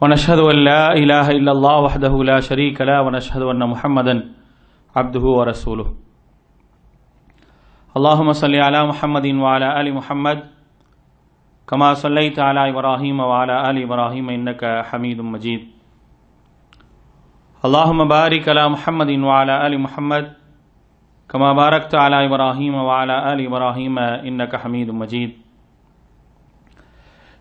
ونشهد أن لا إله إلا الله وحده لا شريك لا ونشهد أن محمدا عبده ورسوله اللهم صل على محمد وعلى آل محمد كما صليت على إبراهيم وعلى آل إبراهيم إنك حميد مجيد اللهم بارك على محمد وعلى آل محمد كما باركت على إبراهيم وعلى آل إبراهيم إنك حميد مجيد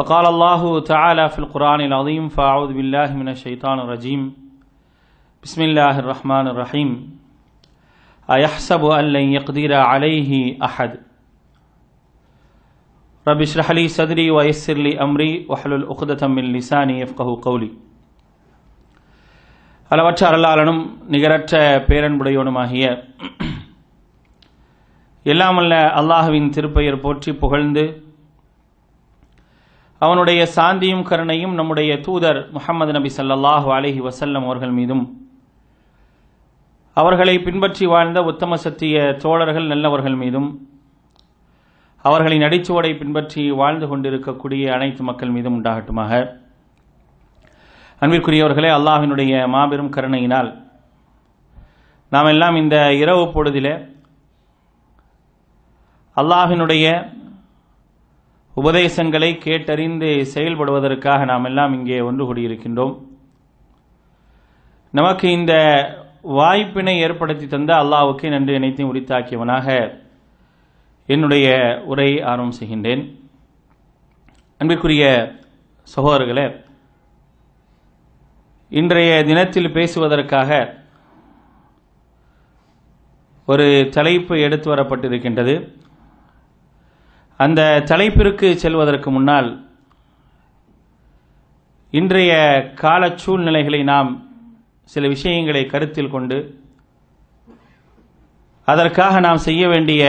فقال الله تعالى في القرآن العظيم فأعوذ بالله من الشيطان الرجيم بسم الله الرحمن الرحيم أيحسب أن لن يقدر عليه أحد رب اشرح لي صدري ويسر لي أمري واحلل عقدة من لساني يفقه قولي அளவற்ற அருளாளனும் நிகரற்ற பேரன்புடையவனுமாகிய எல்லாமல்ல அல்லாஹுவின் திருப்பெயர் போற்றி புகழ்ந்து அவனுடைய சாந்தியும் கருணையும் நம்முடைய தூதர் முகமது நபி சல்லாஹு அலஹி வசல்லம் அவர்கள் மீதும் அவர்களை பின்பற்றி வாழ்ந்த உத்தம சத்திய தோழர்கள் நல்லவர்கள் மீதும் அவர்களின் அடிச்சுவடை பின்பற்றி வாழ்ந்து கொண்டிருக்கக்கூடிய அனைத்து மக்கள் மீதும் உண்டாகட்டுமாக அன்பிற்குரியவர்களே அல்லாஹினுடைய மாபெரும் கருணையினால் நாம் எல்லாம் இந்த இரவு பொழுதில் அல்லாஹினுடைய உபதேசங்களை கேட்டறிந்து செயல்படுவதற்காக நாம் எல்லாம் இங்கே ஒன்று கூடியிருக்கின்றோம் நமக்கு இந்த வாய்ப்பினை ஏற்படுத்தி தந்த அல்லாவுக்கு நன்றி நினைத்து உரித்தாக்கியவனாக என்னுடைய உரை ஆரம்பம் செய்கின்றேன் அன்பிற்குரிய சகோதரர்களே இன்றைய தினத்தில் பேசுவதற்காக ஒரு தலைப்பு எடுத்து வரப்பட்டிருக்கின்றது அந்த தலைப்பிற்கு செல்வதற்கு முன்னால் இன்றைய கால சூழ்நிலைகளை நாம் சில விஷயங்களை கருத்தில் கொண்டு அதற்காக நாம் செய்ய வேண்டிய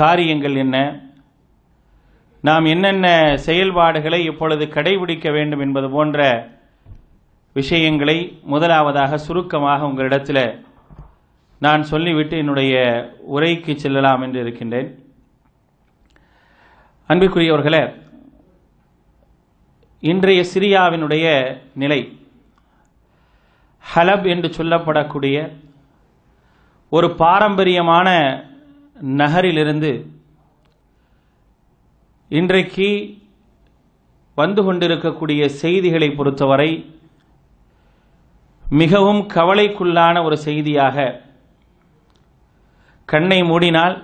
காரியங்கள் என்ன நாம் என்னென்ன செயல்பாடுகளை இப்பொழுது கடைபிடிக்க வேண்டும் என்பது போன்ற விஷயங்களை முதலாவதாக சுருக்கமாக உங்களிடத்தில் நான் சொல்லிவிட்டு என்னுடைய உரைக்கு செல்லலாம் என்று இருக்கின்றேன் அன்பிற்குரியவர்களே இன்றைய சிரியாவினுடைய நிலை ஹலப் என்று சொல்லப்படக்கூடிய ஒரு பாரம்பரியமான நகரிலிருந்து இன்றைக்கு வந்து கொண்டிருக்கக்கூடிய செய்திகளை பொறுத்தவரை மிகவும் கவலைக்குள்ளான ஒரு செய்தியாக கண்ணை மூடினால்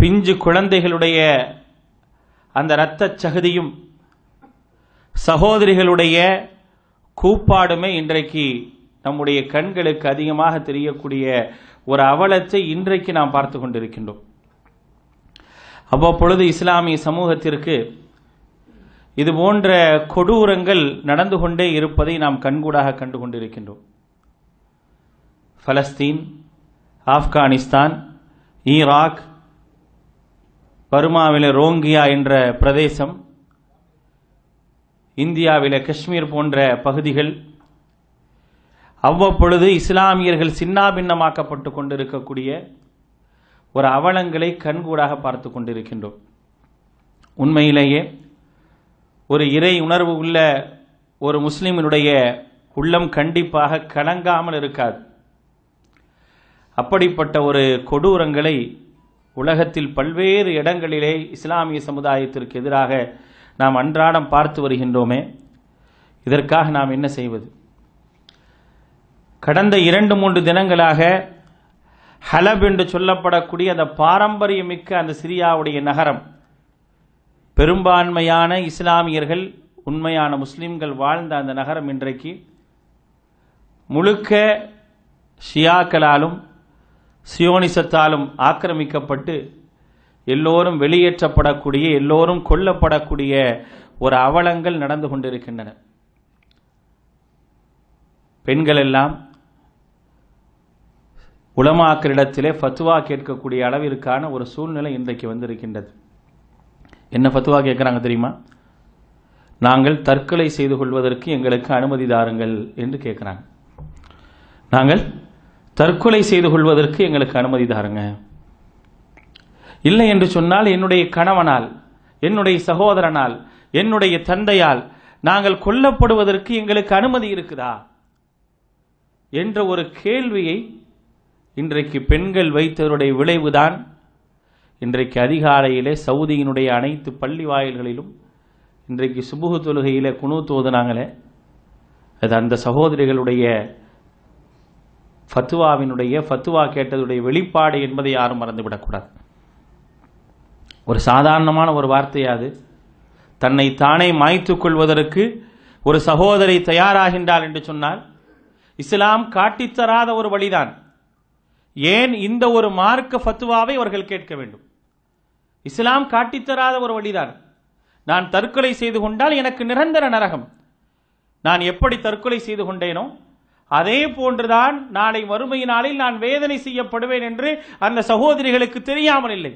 பிஞ்சு குழந்தைகளுடைய அந்த இரத்த சகுதியும் சகோதரிகளுடைய கூப்பாடுமே இன்றைக்கு நம்முடைய கண்களுக்கு அதிகமாக தெரியக்கூடிய ஒரு அவலத்தை இன்றைக்கு நாம் பார்த்து கொண்டிருக்கின்றோம் அவ்வப்பொழுது இஸ்லாமிய சமூகத்திற்கு இது போன்ற கொடூரங்கள் நடந்து கொண்டே இருப்பதை நாம் கண்கூடாக கண்டு கொண்டிருக்கின்றோம் பலஸ்தீன் ஆப்கானிஸ்தான் ஈராக் பர்மாவில் ரோங்கியா என்ற பிரதேசம் இந்தியாவில் காஷ்மீர் போன்ற பகுதிகள் அவ்வப்பொழுது இஸ்லாமியர்கள் சின்னாபின்னமாக்கப்பட்டு கொண்டிருக்கக்கூடிய ஒரு அவலங்களை கண்கூடாக பார்த்து கொண்டிருக்கின்றோம் உண்மையிலேயே ஒரு இறை உணர்வு உள்ள ஒரு முஸ்லிமினுடைய உள்ளம் கண்டிப்பாக கலங்காமல் இருக்காது அப்படிப்பட்ட ஒரு கொடூரங்களை உலகத்தில் பல்வேறு இடங்களிலே இஸ்லாமிய சமுதாயத்திற்கு எதிராக நாம் அன்றாடம் பார்த்து வருகின்றோமே இதற்காக நாம் என்ன செய்வது கடந்த இரண்டு மூன்று தினங்களாக ஹலப் என்று சொல்லப்படக்கூடிய அந்த பாரம்பரியமிக்க அந்த சிரியாவுடைய நகரம் பெரும்பான்மையான இஸ்லாமியர்கள் உண்மையான முஸ்லீம்கள் வாழ்ந்த அந்த நகரம் இன்றைக்கு முழுக்க ஷியாக்களாலும் சியோனிசத்தாலும் ஆக்கிரமிக்கப்பட்டு எல்லோரும் வெளியேற்றப்படக்கூடிய எல்லோரும் கொல்லப்படக்கூடிய ஒரு அவலங்கள் நடந்து கொண்டிருக்கின்றன பெண்கள் எல்லாம் உளமாக்கரிடத்திலே ஃபத்துவா கேட்கக்கூடிய அளவிற்கான ஒரு சூழ்நிலை இன்றைக்கு வந்திருக்கின்றது என்ன ஃபத்துவா கேட்குறாங்க தெரியுமா நாங்கள் தற்கொலை செய்து கொள்வதற்கு எங்களுக்கு அனுமதி தாருங்கள் என்று கேட்குறாங்க நாங்கள் தற்கொலை செய்து கொள்வதற்கு எங்களுக்கு அனுமதி தாருங்க இல்லை என்று சொன்னால் என்னுடைய கணவனால் என்னுடைய சகோதரனால் என்னுடைய தந்தையால் நாங்கள் கொல்லப்படுவதற்கு எங்களுக்கு அனுமதி இருக்குதா என்ற ஒரு கேள்வியை இன்றைக்கு பெண்கள் வைத்தவருடைய விளைவுதான் இன்றைக்கு அதிகாலையிலே சவுதியினுடைய அனைத்து பள்ளி வாயில்களிலும் இன்றைக்கு சுபுகு தொழுகையில் குணு தோதுனாங்களே அது அந்த சகோதரிகளுடைய ஃபத்துவாவினுடைய ஃபத்துவா கேட்டதுடைய வெளிப்பாடு என்பதை யாரும் மறந்துவிடக்கூடாது ஒரு சாதாரணமான ஒரு வார்த்தையாது தன்னை தானே மாய்த்து கொள்வதற்கு ஒரு சகோதரி தயாராகின்றாள் என்று சொன்னால் இஸ்லாம் காட்டித்தராத ஒரு வழிதான் ஏன் இந்த ஒரு மார்க்க ஃபத்துவாவை அவர்கள் கேட்க வேண்டும் இஸ்லாம் காட்டித்தராத ஒரு வழிதான் நான் தற்கொலை செய்து கொண்டால் எனக்கு நிரந்தர நரகம் நான் எப்படி தற்கொலை செய்து கொண்டேனோ அதே போன்றுதான் நாளை மறுமை நாளில் நான் வேதனை செய்யப்படுவேன் என்று அந்த சகோதரிகளுக்கு தெரியாமல் இல்லை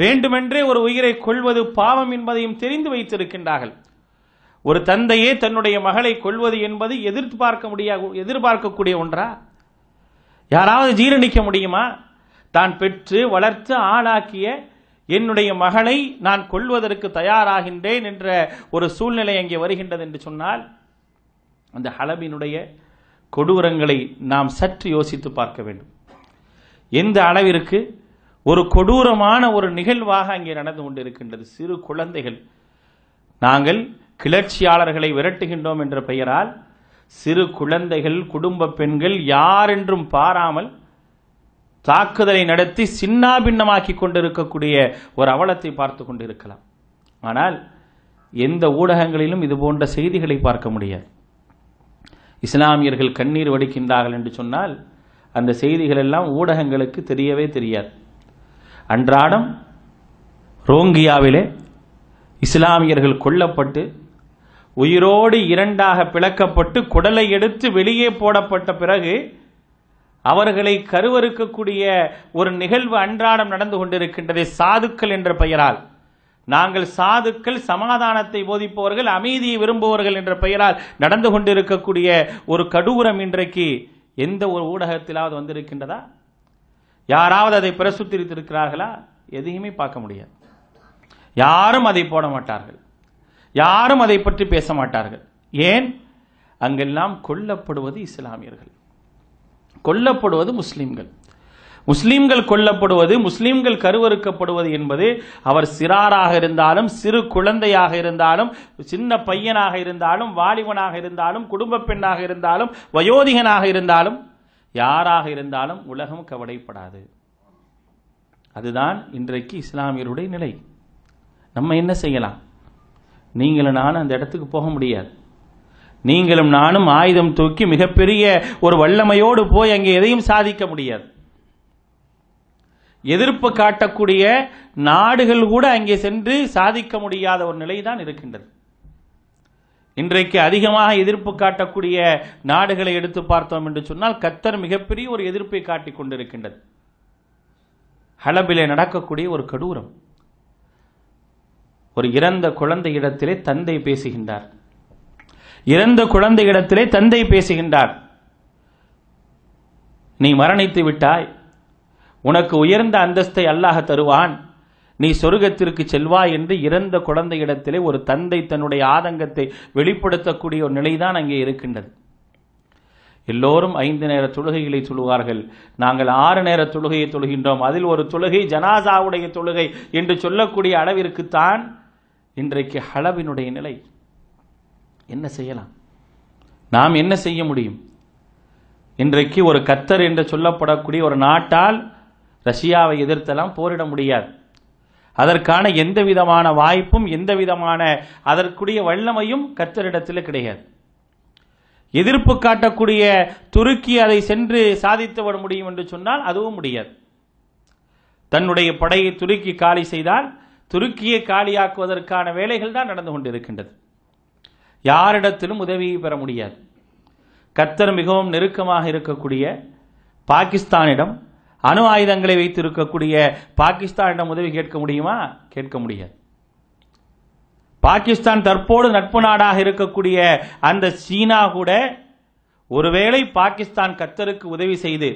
வேண்டுமென்றே ஒரு உயிரை கொள்வது பாவம் என்பதையும் தெரிந்து வைத்திருக்கின்றார்கள் ஒரு தந்தையே தன்னுடைய மகளை கொள்வது என்பது எதிர்த்து பார்க்க முடியாது எதிர்பார்க்கக்கூடிய ஒன்றா யாராவது ஜீரணிக்க முடியுமா தான் பெற்று வளர்த்து ஆளாக்கிய என்னுடைய மகளை நான் கொள்வதற்கு தயாராகின்றேன் என்ற ஒரு சூழ்நிலை அங்கே வருகின்றது என்று சொன்னால் அந்த ஹலபினுடைய கொடூரங்களை நாம் சற்று யோசித்து பார்க்க வேண்டும் எந்த அளவிற்கு ஒரு கொடூரமான ஒரு நிகழ்வாக அங்கே நடந்து கொண்டிருக்கின்றது சிறு குழந்தைகள் நாங்கள் கிளர்ச்சியாளர்களை விரட்டுகின்றோம் என்ற பெயரால் சிறு குழந்தைகள் குடும்ப பெண்கள் யாரென்றும் பாராமல் தாக்குதலை நடத்தி சின்னா பின்னமாக்கி கொண்டிருக்கக்கூடிய ஒரு அவலத்தை பார்த்து கொண்டிருக்கலாம் ஆனால் எந்த ஊடகங்களிலும் இது போன்ற செய்திகளை பார்க்க முடியாது இஸ்லாமியர்கள் கண்ணீர் வடிக்கின்றார்கள் என்று சொன்னால் அந்த செய்திகள் எல்லாம் ஊடகங்களுக்கு தெரியவே தெரியாது அன்றாடம் ரோங்கியாவிலே இஸ்லாமியர்கள் கொல்லப்பட்டு உயிரோடு இரண்டாக பிளக்கப்பட்டு குடலை எடுத்து வெளியே போடப்பட்ட பிறகு அவர்களை கருவறுக்கக்கூடிய ஒரு நிகழ்வு அன்றாடம் நடந்து கொண்டிருக்கின்றதே சாதுக்கள் என்ற பெயரால் நாங்கள் சாதுக்கள் சமாதானத்தை போதிப்பவர்கள் அமைதியை விரும்புவர்கள் என்ற பெயரால் நடந்து கொண்டிருக்கக்கூடிய ஒரு கடூரம் இன்றைக்கு எந்த ஒரு ஊடகத்திலாவது வந்திருக்கின்றதா யாராவது அதை பிரசுத்தரித்திருக்கிறார்களா எதையுமே பார்க்க முடியாது யாரும் அதை போட மாட்டார்கள் யாரும் அதை பற்றி பேச மாட்டார்கள் ஏன் அங்கெல்லாம் கொல்லப்படுவது இஸ்லாமியர்கள் கொல்லப்படுவது முஸ்லிம்கள் முஸ்லீம்கள் கொல்லப்படுவது முஸ்லீம்கள் கருவறுக்கப்படுவது என்பது அவர் சிறாராக இருந்தாலும் சிறு குழந்தையாக இருந்தாலும் சின்ன பையனாக இருந்தாலும் வாலிபனாக இருந்தாலும் குடும்ப பெண்ணாக இருந்தாலும் வயோதிகனாக இருந்தாலும் யாராக இருந்தாலும் உலகம் கவலைப்படாது அதுதான் இன்றைக்கு இஸ்லாமியருடைய நிலை நம்ம என்ன செய்யலாம் நீங்களும் நானும் அந்த இடத்துக்கு போக முடியாது நீங்களும் நானும் ஆயுதம் தூக்கி மிகப்பெரிய ஒரு வல்லமையோடு போய் அங்கே எதையும் சாதிக்க முடியாது எதிர்ப்பு காட்டக்கூடிய நாடுகள் கூட அங்கே சென்று சாதிக்க முடியாத ஒரு நிலை தான் இருக்கின்றது இன்றைக்கு அதிகமாக எதிர்ப்பு காட்டக்கூடிய நாடுகளை எடுத்து பார்த்தோம் என்று சொன்னால் கத்தர் மிகப்பெரிய ஒரு எதிர்ப்பை காட்டிக் கொண்டிருக்கின்றது ஹலபிலே நடக்கக்கூடிய ஒரு கடூரம் ஒரு இறந்த குழந்தை இடத்திலே தந்தை பேசுகின்றார் இறந்த குழந்தை இடத்திலே தந்தை பேசுகின்றார் நீ மரணித்து விட்டாய் உனக்கு உயர்ந்த அந்தஸ்தை அல்லாஹ் தருவான் நீ சொர்க்கத்திற்கு செல்வா என்று இறந்த குழந்தையிடத்திலே ஒரு தந்தை தன்னுடைய ஆதங்கத்தை வெளிப்படுத்தக்கூடிய ஒரு நிலைதான் அங்கே இருக்கின்றது எல்லோரும் ஐந்து நேர தொழுகைகளை சொல்லுவார்கள் நாங்கள் ஆறு நேர தொழுகையை தொழுகின்றோம் அதில் ஒரு தொழுகை ஜனாசாவுடைய தொழுகை என்று சொல்லக்கூடிய அளவிற்குத்தான் இன்றைக்கு ஹலவினுடைய நிலை என்ன செய்யலாம் நாம் என்ன செய்ய முடியும் இன்றைக்கு ஒரு கத்தர் என்று சொல்லப்படக்கூடிய ஒரு நாட்டால் ரஷ்யாவை எதிர்த்தெல்லாம் போரிட முடியாது அதற்கான எந்த விதமான வாய்ப்பும் எந்த விதமான அதற்குரிய வல்லமையும் கத்தரிடத்தில் கிடையாது எதிர்ப்பு காட்டக்கூடிய துருக்கி அதை சென்று சாதித்து விட முடியும் என்று சொன்னால் அதுவும் முடியாது தன்னுடைய படையை துருக்கி காலி செய்தால் துருக்கியை காலியாக்குவதற்கான வேலைகள் தான் நடந்து கொண்டிருக்கின்றது யாரிடத்திலும் உதவியை பெற முடியாது கத்தர் மிகவும் நெருக்கமாக இருக்கக்கூடிய பாகிஸ்தானிடம் அணு ஆயுதங்களை வைத்திருக்கக்கூடிய பாகிஸ்தானிடம் உதவி கேட்க முடியுமா கேட்க முடியாது பாகிஸ்தான் தற்போது நட்பு நாடாக இருக்கக்கூடிய அந்த சீனா கூட ஒருவேளை பாகிஸ்தான் கத்தருக்கு உதவி செய்து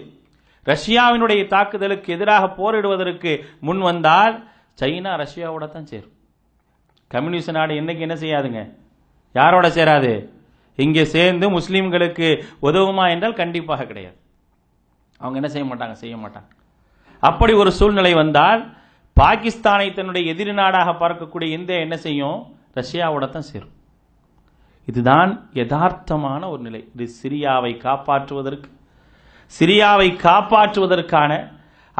ரஷ்யாவினுடைய தாக்குதலுக்கு எதிராக போரிடுவதற்கு முன் வந்தால் சைனா ரஷ்யாவோட தான் சேரும் கம்யூனிஸ்ட் நாடு என்னைக்கு என்ன செய்யாதுங்க யாரோட சேராது இங்கே சேர்ந்து முஸ்லீம்களுக்கு உதவுமா என்றால் கண்டிப்பாக கிடையாது அவங்க என்ன செய்ய மாட்டாங்க செய்ய மாட்டாங்க அப்படி ஒரு சூழ்நிலை வந்தால் பாகிஸ்தானை தன்னுடைய எதிரி நாடாக பார்க்கக்கூடிய இந்தியா என்ன செய்யும் ரஷ்யாவோட தான் சேரும் இதுதான் யதார்த்தமான ஒரு நிலை இது சிரியாவை காப்பாற்றுவதற்கு சிரியாவை காப்பாற்றுவதற்கான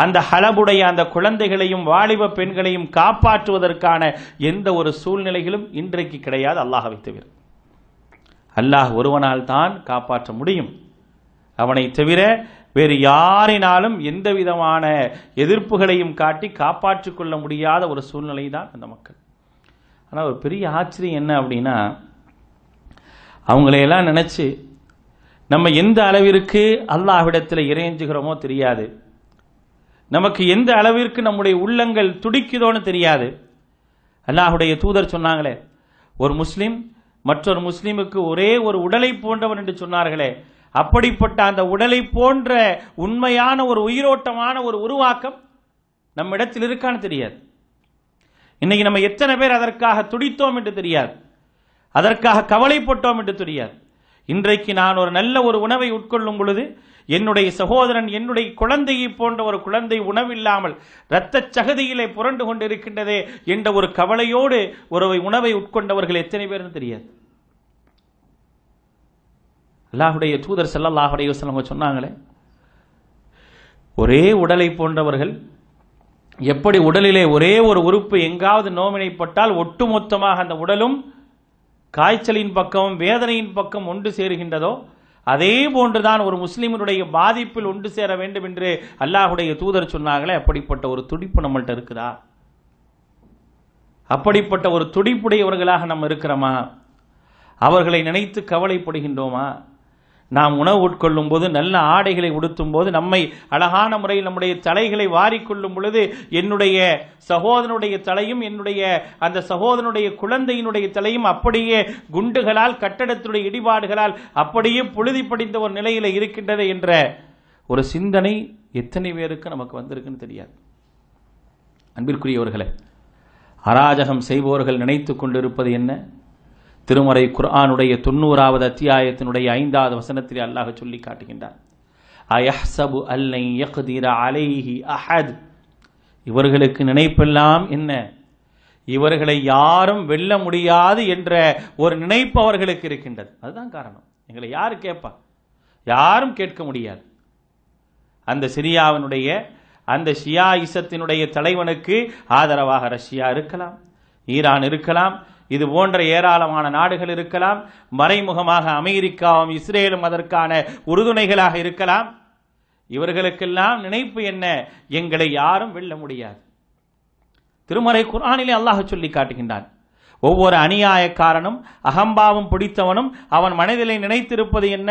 அந்த ஹலபுடைய அந்த குழந்தைகளையும் வாலிப பெண்களையும் காப்பாற்றுவதற்கான எந்த ஒரு சூழ்நிலைகளும் இன்றைக்கு கிடையாது அல்லாஹ் தவிர அல்லாஹ் ஒருவனால் தான் காப்பாற்ற முடியும் அவனை தவிர வேறு யாரினாலும் எந்த விதமான எதிர்ப்புகளையும் காட்டி கொள்ள முடியாத ஒரு சூழ்நிலை தான் அந்த மக்கள் ஆனால் ஒரு பெரிய ஆச்சரியம் என்ன அப்படின்னா அவங்களையெல்லாம் நினச்சி நம்ம எந்த அளவிற்கு அல்லாஹ்விடத்தில் இறைஞ்சுகிறோமோ தெரியாது நமக்கு எந்த அளவிற்கு நம்முடைய உள்ளங்கள் துடிக்குதோன்னு தெரியாது அல்லாஹுடைய தூதர் சொன்னாங்களே ஒரு முஸ்லீம் மற்றொரு முஸ்லீமுக்கு ஒரே ஒரு உடலை போன்றவர் என்று சொன்னார்களே அப்படிப்பட்ட அந்த உடலை போன்ற உண்மையான ஒரு உயிரோட்டமான ஒரு உருவாக்கம் நம்ம இடத்தில் இருக்கான்னு தெரியாது இன்னைக்கு நம்ம எத்தனை பேர் அதற்காக துடித்தோம் என்று தெரியாது அதற்காக கவலைப்பட்டோம் என்று தெரியாது இன்றைக்கு நான் ஒரு நல்ல ஒரு உணவை உட்கொள்ளும் பொழுது என்னுடைய சகோதரன் என்னுடைய குழந்தையை போன்ற ஒரு குழந்தை உணவில்லாமல் இரத்த சகதியிலே புரண்டு கொண்டிருக்கின்றதே என்ற ஒரு கவலையோடு ஒரு உணவை உட்கொண்டவர்கள் எத்தனை பேர்னு தெரியாது அல்லாஹுடைய தூதர் செல்லல்லாஹுடைய அவங்க சொன்னாங்களே ஒரே உடலை போன்றவர்கள் எப்படி உடலிலே ஒரே ஒரு உறுப்பு எங்காவது நோவினைப்பட்டால் ஒட்டுமொத்தமாக அந்த உடலும் காய்ச்சலின் பக்கம் வேதனையின் பக்கம் ஒன்று சேருகின்றதோ அதே போன்றுதான் ஒரு முஸ்லீமனுடைய பாதிப்பில் ஒன்று சேர வேண்டும் என்று அல்லாஹுடைய தூதர் சொன்னாங்களே அப்படிப்பட்ட ஒரு துடிப்பு நம்மள்கிட்ட இருக்குதா அப்படிப்பட்ட ஒரு துடிப்புடையவர்களாக நம்ம இருக்கிறோமா அவர்களை நினைத்து கவலைப்படுகின்றோமா நாம் உணவு உட்கொள்ளும் போது நல்ல ஆடைகளை உடுத்தும் போது நம்மை அழகான முறையில் நம்முடைய தலைகளை வாரிக்கொள்ளும் பொழுது என்னுடைய சகோதரனுடைய தலையும் என்னுடைய அந்த சகோதரனுடைய குழந்தையினுடைய தலையும் அப்படியே குண்டுகளால் கட்டடத்துடைய இடிபாடுகளால் அப்படியே புழுதி படிந்த ஒரு நிலையில் இருக்கின்றது என்ற ஒரு சிந்தனை எத்தனை பேருக்கு நமக்கு வந்திருக்குன்னு தெரியாது அன்பிற்குரியவர்களே அராஜகம் செய்பவர்கள் நினைத்து கொண்டிருப்பது என்ன திருமறை குர்ஆனுடைய தொண்ணூறாவது அத்தியாயத்தினுடைய ஐந்தாவது வசனத்தில் அல்லாஹ் சொல்லி காட்டுகின்றார் அல்லை அலைஹி அஹத் இவர்களுக்கு நினைப்பெல்லாம் என்ன இவர்களை யாரும் வெல்ல முடியாது என்ற ஒரு நினைப்பு அவர்களுக்கு இருக்கின்றது அதுதான் காரணம் எங்களை யார் கேட்பா யாரும் கேட்க முடியாது அந்த சிரியாவினுடைய அந்த ஷியா இசத்தினுடைய தலைவனுக்கு ஆதரவாக ரஷ்யா இருக்கலாம் ஈரான் இருக்கலாம் இது போன்ற ஏராளமான நாடுகள் இருக்கலாம் மறைமுகமாக அமெரிக்காவும் இஸ்ரேலும் அதற்கான உறுதுணைகளாக இருக்கலாம் இவர்களுக்கெல்லாம் நினைப்பு என்ன எங்களை யாரும் வெல்ல முடியாது திருமறை குரானிலே அல்லாஹ் சொல்லி காட்டுகின்றான் ஒவ்வொரு அநியாயக்காரனும் அகம்பாவம் பிடித்தவனும் அவன் மனதிலே நினைத்திருப்பது என்ன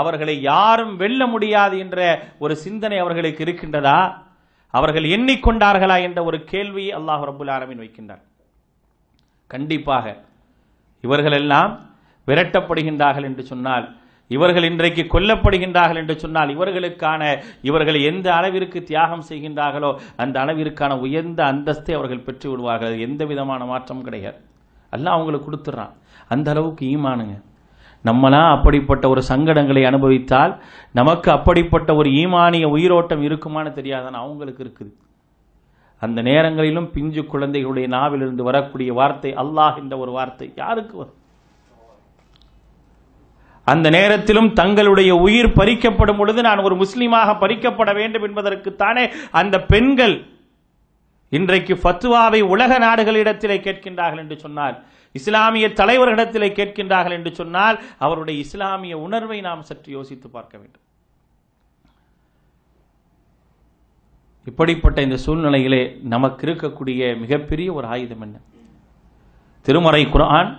அவர்களை யாரும் வெல்ல முடியாது என்ற ஒரு சிந்தனை அவர்களுக்கு இருக்கின்றதா அவர்கள் எண்ணிக்கொண்டார்களா என்ற ஒரு கேள்வியை அல்லாஹ் ரபுல் ஆலமின் வைக்கின்றார் கண்டிப்பாக இவர்களெல்லாம் விரட்டப்படுகின்றார்கள் என்று சொன்னால் இவர்கள் இன்றைக்கு கொல்லப்படுகின்றார்கள் என்று சொன்னால் இவர்களுக்கான இவர்கள் எந்த அளவிற்கு தியாகம் செய்கின்றார்களோ அந்த அளவிற்கான உயர்ந்த அந்தஸ்தை அவர்கள் பெற்று விடுவார்கள் எந்த விதமான மாற்றம் கிடையாது எல்லாம் அவங்களுக்கு கொடுத்துட்றான் அந்த அளவுக்கு ஈமானுங்க நம்மளா அப்படிப்பட்ட ஒரு சங்கடங்களை அனுபவித்தால் நமக்கு அப்படிப்பட்ட ஒரு ஈமானிய உயிரோட்டம் இருக்குமான்னு தெரியாதான் அவங்களுக்கு இருக்குது அந்த நேரங்களிலும் பிஞ்சு குழந்தைகளுடைய நாவிலிருந்து வரக்கூடிய வார்த்தை அல்லாஹ் இந்த ஒரு வார்த்தை யாருக்கு வரும் அந்த நேரத்திலும் தங்களுடைய உயிர் பறிக்கப்படும் பொழுது நான் ஒரு முஸ்லீமாக பறிக்கப்பட வேண்டும் என்பதற்குத்தானே அந்த பெண்கள் இன்றைக்கு ஃபத்துவாவை உலக நாடுகளிடத்திலே கேட்கின்றார்கள் என்று சொன்னால் இஸ்லாமிய தலைவர்களிடத்தில் கேட்கின்றார்கள் என்று சொன்னால் அவருடைய இஸ்லாமிய உணர்வை நாம் சற்று யோசித்து பார்க்க வேண்டும் இப்படிப்பட்ட இந்த சூழ்நிலையிலே நமக்கு இருக்கக்கூடிய மிகப்பெரிய ஒரு ஆயுதம் என்ன திருமறை குரான்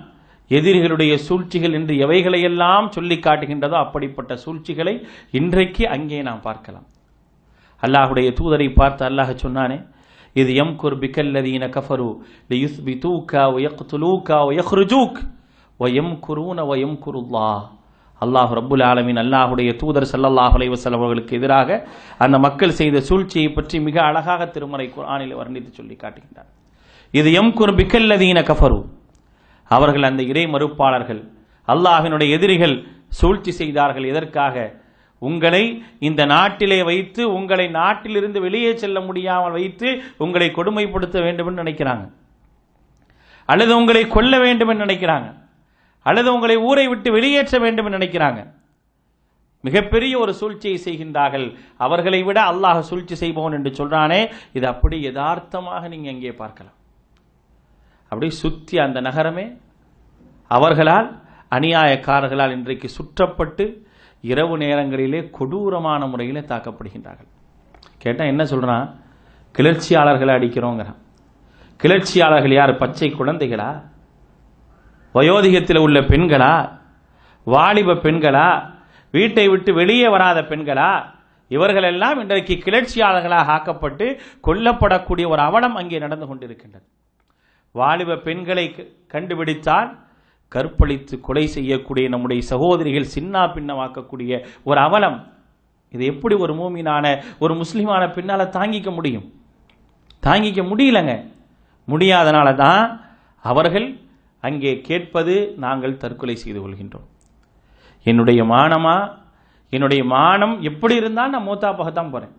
எதிரிகளுடைய சூழ்ச்சிகள் என்று எவைகளையெல்லாம் சொல்லி காட்டுகின்றதோ அப்படிப்பட்ட சூழ்ச்சிகளை இன்றைக்கு அங்கே நாம் பார்க்கலாம் அல்லாஹுடைய தூதரை பார்த்து அல்லாஹ் சொன்னானே இது யம்குர் பிகல்லதீன கஃபரு தூக்கா ருஜூக் ஒயக்துலூக்கா ஒயஹ்ருஜூக் ஒயம்குரூன குருல்லா அல்லாஹ் ரபுல் ஆலமின் அல்லாஹுடைய தூதர் சல்லல்லாஹ் அலைவசல் அவர்களுக்கு எதிராக அந்த மக்கள் செய்த சூழ்ச்சியை பற்றி மிக அழகாக திருமறை குரானில் வர்ணித்து சொல்லி காட்டுகின்றார் இது எம் பிகல்லதீன கஃபரு அவர்கள் அந்த இறை மறுப்பாளர்கள் அல்லாஹினுடைய எதிரிகள் சூழ்ச்சி செய்தார்கள் எதற்காக உங்களை இந்த நாட்டிலே வைத்து உங்களை நாட்டிலிருந்து வெளியே செல்ல முடியாமல் வைத்து உங்களை கொடுமைப்படுத்த வேண்டும் என்று நினைக்கிறாங்க அல்லது உங்களை கொல்ல வேண்டும் என்று நினைக்கிறாங்க அல்லது உங்களை ஊரை விட்டு வெளியேற்ற வேண்டும் என்று நினைக்கிறாங்க மிகப்பெரிய ஒரு சூழ்ச்சியை செய்கின்றார்கள் அவர்களை விட அல்லாஹ் சூழ்ச்சி செய்பவன் என்று சொல்றானே இது அப்படி யதார்த்தமாக நீங்கள் எங்கே பார்க்கலாம் அப்படி சுற்றி அந்த நகரமே அவர்களால் அநியாயக்காரர்களால் இன்றைக்கு சுற்றப்பட்டு இரவு நேரங்களிலே கொடூரமான முறையில் தாக்கப்படுகின்றார்கள் கேட்டால் என்ன சொல்கிறான் கிளர்ச்சியாளர்களை அடிக்கிறோங்கிறான் கிளர்ச்சியாளர்கள் யார் பச்சை குழந்தைகளா வயோதிகத்தில் உள்ள பெண்களா வாலிப பெண்களா வீட்டை விட்டு வெளியே வராத பெண்களா இவர்களெல்லாம் இன்றைக்கு கிளர்ச்சியாளர்களாக ஆக்கப்பட்டு கொல்லப்படக்கூடிய ஒரு அவலம் அங்கே நடந்து கொண்டிருக்கின்றது வாலிப பெண்களை கண்டுபிடித்தால் கற்பழித்து கொலை செய்யக்கூடிய நம்முடைய சகோதரிகள் சின்னா பின்னமாக்கக்கூடிய ஒரு அவலம் இது எப்படி ஒரு மூமினான ஒரு முஸ்லீமான பின்னால் தாங்கிக்க முடியும் தாங்கிக்க முடியலங்க முடியாதனால தான் அவர்கள் அங்கே கேட்பது நாங்கள் தற்கொலை செய்து கொள்கின்றோம் என்னுடைய மானமா என்னுடைய மானம் எப்படி இருந்தால் நான் மூத்தாப்பாகத்தான் போகிறேன்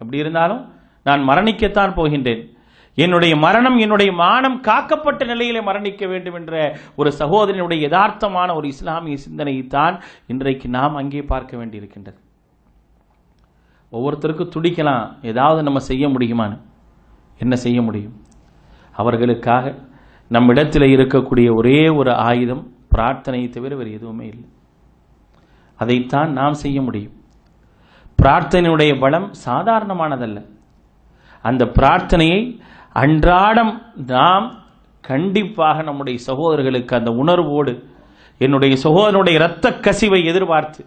எப்படி இருந்தாலும் நான் மரணிக்கத்தான் போகின்றேன் என்னுடைய மரணம் என்னுடைய மானம் காக்கப்பட்ட நிலையிலே மரணிக்க வேண்டும் என்ற ஒரு சகோதரனுடைய யதார்த்தமான ஒரு இஸ்லாமிய சிந்தனையைத்தான் இன்றைக்கு நாம் அங்கே பார்க்க வேண்டியிருக்கின்றது ஒவ்வொருத்தருக்கும் துடிக்கலாம் ஏதாவது நம்ம செய்ய முடியுமான்னு என்ன செய்ய முடியும் அவர்களுக்காக நம்மிடத்தில் இருக்கக்கூடிய ஒரே ஒரு ஆயுதம் பிரார்த்தனையை தவிர வேறு எதுவுமே இல்லை அதைத்தான் நாம் செய்ய முடியும் பிரார்த்தனையுடைய பலம் சாதாரணமானதல்ல அந்த பிரார்த்தனையை அன்றாடம் நாம் கண்டிப்பாக நம்முடைய சகோதரர்களுக்கு அந்த உணர்வோடு என்னுடைய சகோதரனுடைய இரத்த கசிவை எதிர்பார்த்து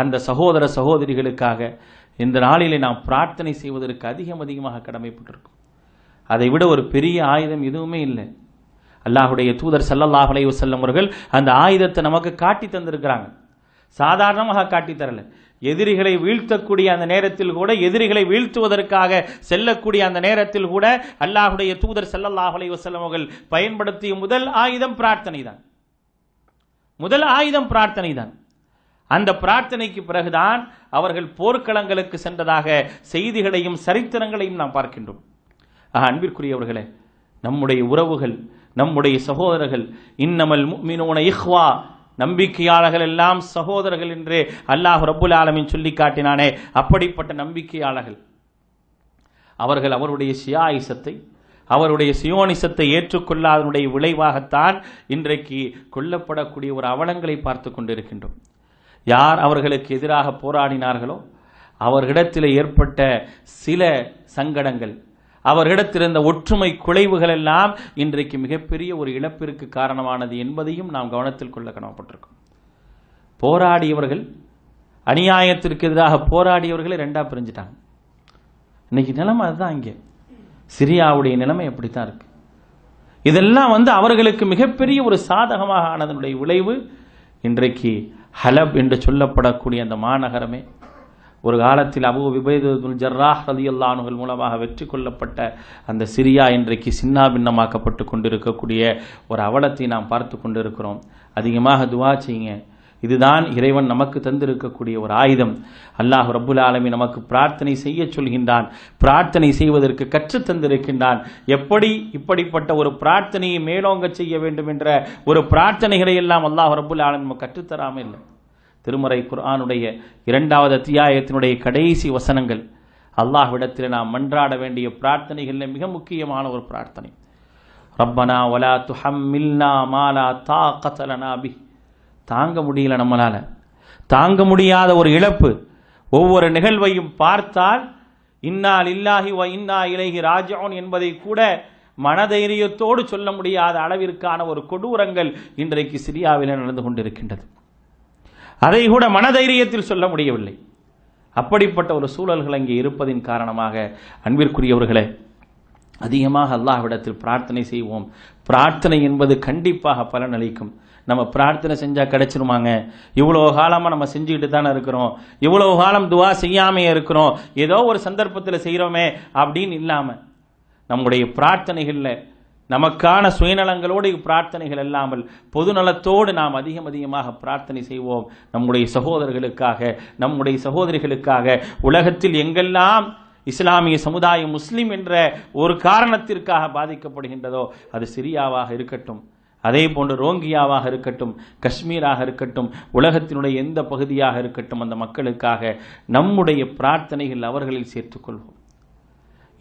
அந்த சகோதர சகோதரிகளுக்காக இந்த நாளிலே நாம் பிரார்த்தனை செய்வதற்கு அதிகம் அதிகமாக கடமைப்பட்டிருக்கும் அதை விட ஒரு பெரிய ஆயுதம் எதுவுமே இல்லை அல்லாஹுடைய தூதர் சல்லல்லாஹ் அலைவசல்லம் அவர்கள் அந்த ஆயுதத்தை நமக்கு காட்டி தந்திருக்கிறாங்க சாதாரணமாக காட்டி எதிரிகளை வீழ்த்தக்கூடிய அந்த நேரத்தில் கூட எதிரிகளை வீழ்த்துவதற்காக செல்லக்கூடிய அந்த நேரத்தில் கூட அல்லாஹுடைய தூதர் செல்லல்லாஹ் அலைவசல்லம் அவர்கள் பயன்படுத்திய முதல் ஆயுதம் பிரார்த்தனை தான் முதல் ஆயுதம் பிரார்த்தனை தான் அந்த பிரார்த்தனைக்கு பிறகுதான் அவர்கள் போர்க்களங்களுக்கு சென்றதாக செய்திகளையும் சரித்திரங்களையும் நாம் பார்க்கின்றோம் அன்பிற்குரியவர்களே நம்முடைய உறவுகள் நம்முடைய சகோதரர்கள் இன்னமல் மீனோன இஹ்வா நம்பிக்கையாளர்கள் எல்லாம் சகோதரர்கள் என்று அல்லாஹ் ரபுல் ஆலமின் சொல்லி காட்டினானே அப்படிப்பட்ட நம்பிக்கையாளர்கள் அவர்கள் அவருடைய சியாயிசத்தை அவருடைய சியோனிசத்தை ஏற்றுக்கொள்ளாதனுடைய விளைவாகத்தான் இன்றைக்கு கொல்லப்படக்கூடிய ஒரு அவலங்களை பார்த்து கொண்டிருக்கின்றோம் யார் அவர்களுக்கு எதிராக போராடினார்களோ அவர்களிடத்தில் ஏற்பட்ட சில சங்கடங்கள் அவர்களிடத்திருந்த ஒற்றுமை குலைவுகள் எல்லாம் இன்றைக்கு மிகப்பெரிய ஒரு இழப்பிற்கு காரணமானது என்பதையும் நாம் கவனத்தில் கொள்ள கடமைப்பட்டிருக்கோம் போராடியவர்கள் அநியாயத்திற்கு எதிராக போராடியவர்களை ரெண்டாக பிரிஞ்சிட்டாங்க இன்னைக்கு நிலைமை அதுதான் இங்கே சிரியாவுடைய நிலைமை எப்படி தான் இருக்கு இதெல்லாம் வந்து அவர்களுக்கு மிகப்பெரிய ஒரு சாதகமாக ஆனதனுடைய விளைவு இன்றைக்கு ஹலப் என்று சொல்லப்படக்கூடிய அந்த மாநகரமே ஒரு காலத்தில் அபு விபைதுல் ஜர்ராஹ் அலி அல்லானுகள் மூலமாக வெற்றி கொள்ளப்பட்ட அந்த சிரியா இன்றைக்கு சின்னா பின்னமாக்கப்பட்டு கொண்டிருக்கக்கூடிய ஒரு அவலத்தை நாம் பார்த்து கொண்டிருக்கிறோம் அதிகமாக துவா செய்யுங்க இதுதான் இறைவன் நமக்கு தந்திருக்கக்கூடிய ஒரு ஆயுதம் அல்லாஹ் ரபுல் ஆலமி நமக்கு பிரார்த்தனை செய்ய சொல்கின்றான் பிரார்த்தனை செய்வதற்கு கற்று தந்திருக்கின்றான் எப்படி இப்படிப்பட்ட ஒரு பிரார்த்தனையை மேலோங்க செய்ய வேண்டும் என்ற ஒரு பிரார்த்தனைகளை எல்லாம் அல்லாஹ் ரபுல் ஆலமி நம்ம கற்றுத்தராமல் இல்லை திருமறை குர்ஆனுடைய இரண்டாவது அத்தியாயத்தினுடைய கடைசி வசனங்கள் அல்லாஹ்விடத்தில் நாம் மன்றாட வேண்டிய பிரார்த்தனைகளில் மிக முக்கியமான ஒரு பிரார்த்தனை ரப்பனா ஒலா துஹம் துஹம்மில்னா மாலா தா கத்தலனாபி தாங்க முடியல நம்மளால் தாங்க முடியாத ஒரு இழப்பு ஒவ்வொரு நிகழ்வையும் பார்த்தால் இன்னால் இல்லாஹி வ இன்னா இலகி ராஜோன் என்பதை கூட மனதைரியத்தோடு சொல்ல முடியாத அளவிற்கான ஒரு கொடூரங்கள் இன்றைக்கு சிரியாவில் நடந்து கொண்டிருக்கின்றது அதை கூட மனதைரியத்தில் சொல்ல முடியவில்லை அப்படிப்பட்ட ஒரு சூழல்கள் அங்கே இருப்பதின் காரணமாக அன்பிற்குரியவர்களே அதிகமாக அல்லாஹ்விடத்தில் பிரார்த்தனை செய்வோம் பிரார்த்தனை என்பது கண்டிப்பாக பலனளிக்கும் நம்ம பிரார்த்தனை செஞ்சால் கிடச்சிருமாங்க இவ்வளோ காலமாக நம்ம செஞ்சுக்கிட்டு தானே இருக்கிறோம் இவ்வளோ காலம் துவா செய்யாமையே இருக்கிறோம் ஏதோ ஒரு சந்தர்ப்பத்தில் செய்கிறோமே அப்படின்னு இல்லாமல் நம்முடைய பிரார்த்தனைகளில் நமக்கான சுயநலங்களோடு பிரார்த்தனைகள் அல்லாமல் பொது நலத்தோடு நாம் அதிகம் அதிகமாக பிரார்த்தனை செய்வோம் நம்முடைய சகோதரர்களுக்காக நம்முடைய சகோதரிகளுக்காக உலகத்தில் எங்கெல்லாம் இஸ்லாமிய சமுதாயம் முஸ்லீம் என்ற ஒரு காரணத்திற்காக பாதிக்கப்படுகின்றதோ அது சிரியாவாக இருக்கட்டும் அதே போன்று ரோங்கியாவாக இருக்கட்டும் காஷ்மீராக இருக்கட்டும் உலகத்தினுடைய எந்த பகுதியாக இருக்கட்டும் அந்த மக்களுக்காக நம்முடைய பிரார்த்தனைகள் அவர்களில் சேர்த்துக்கொள்வோம்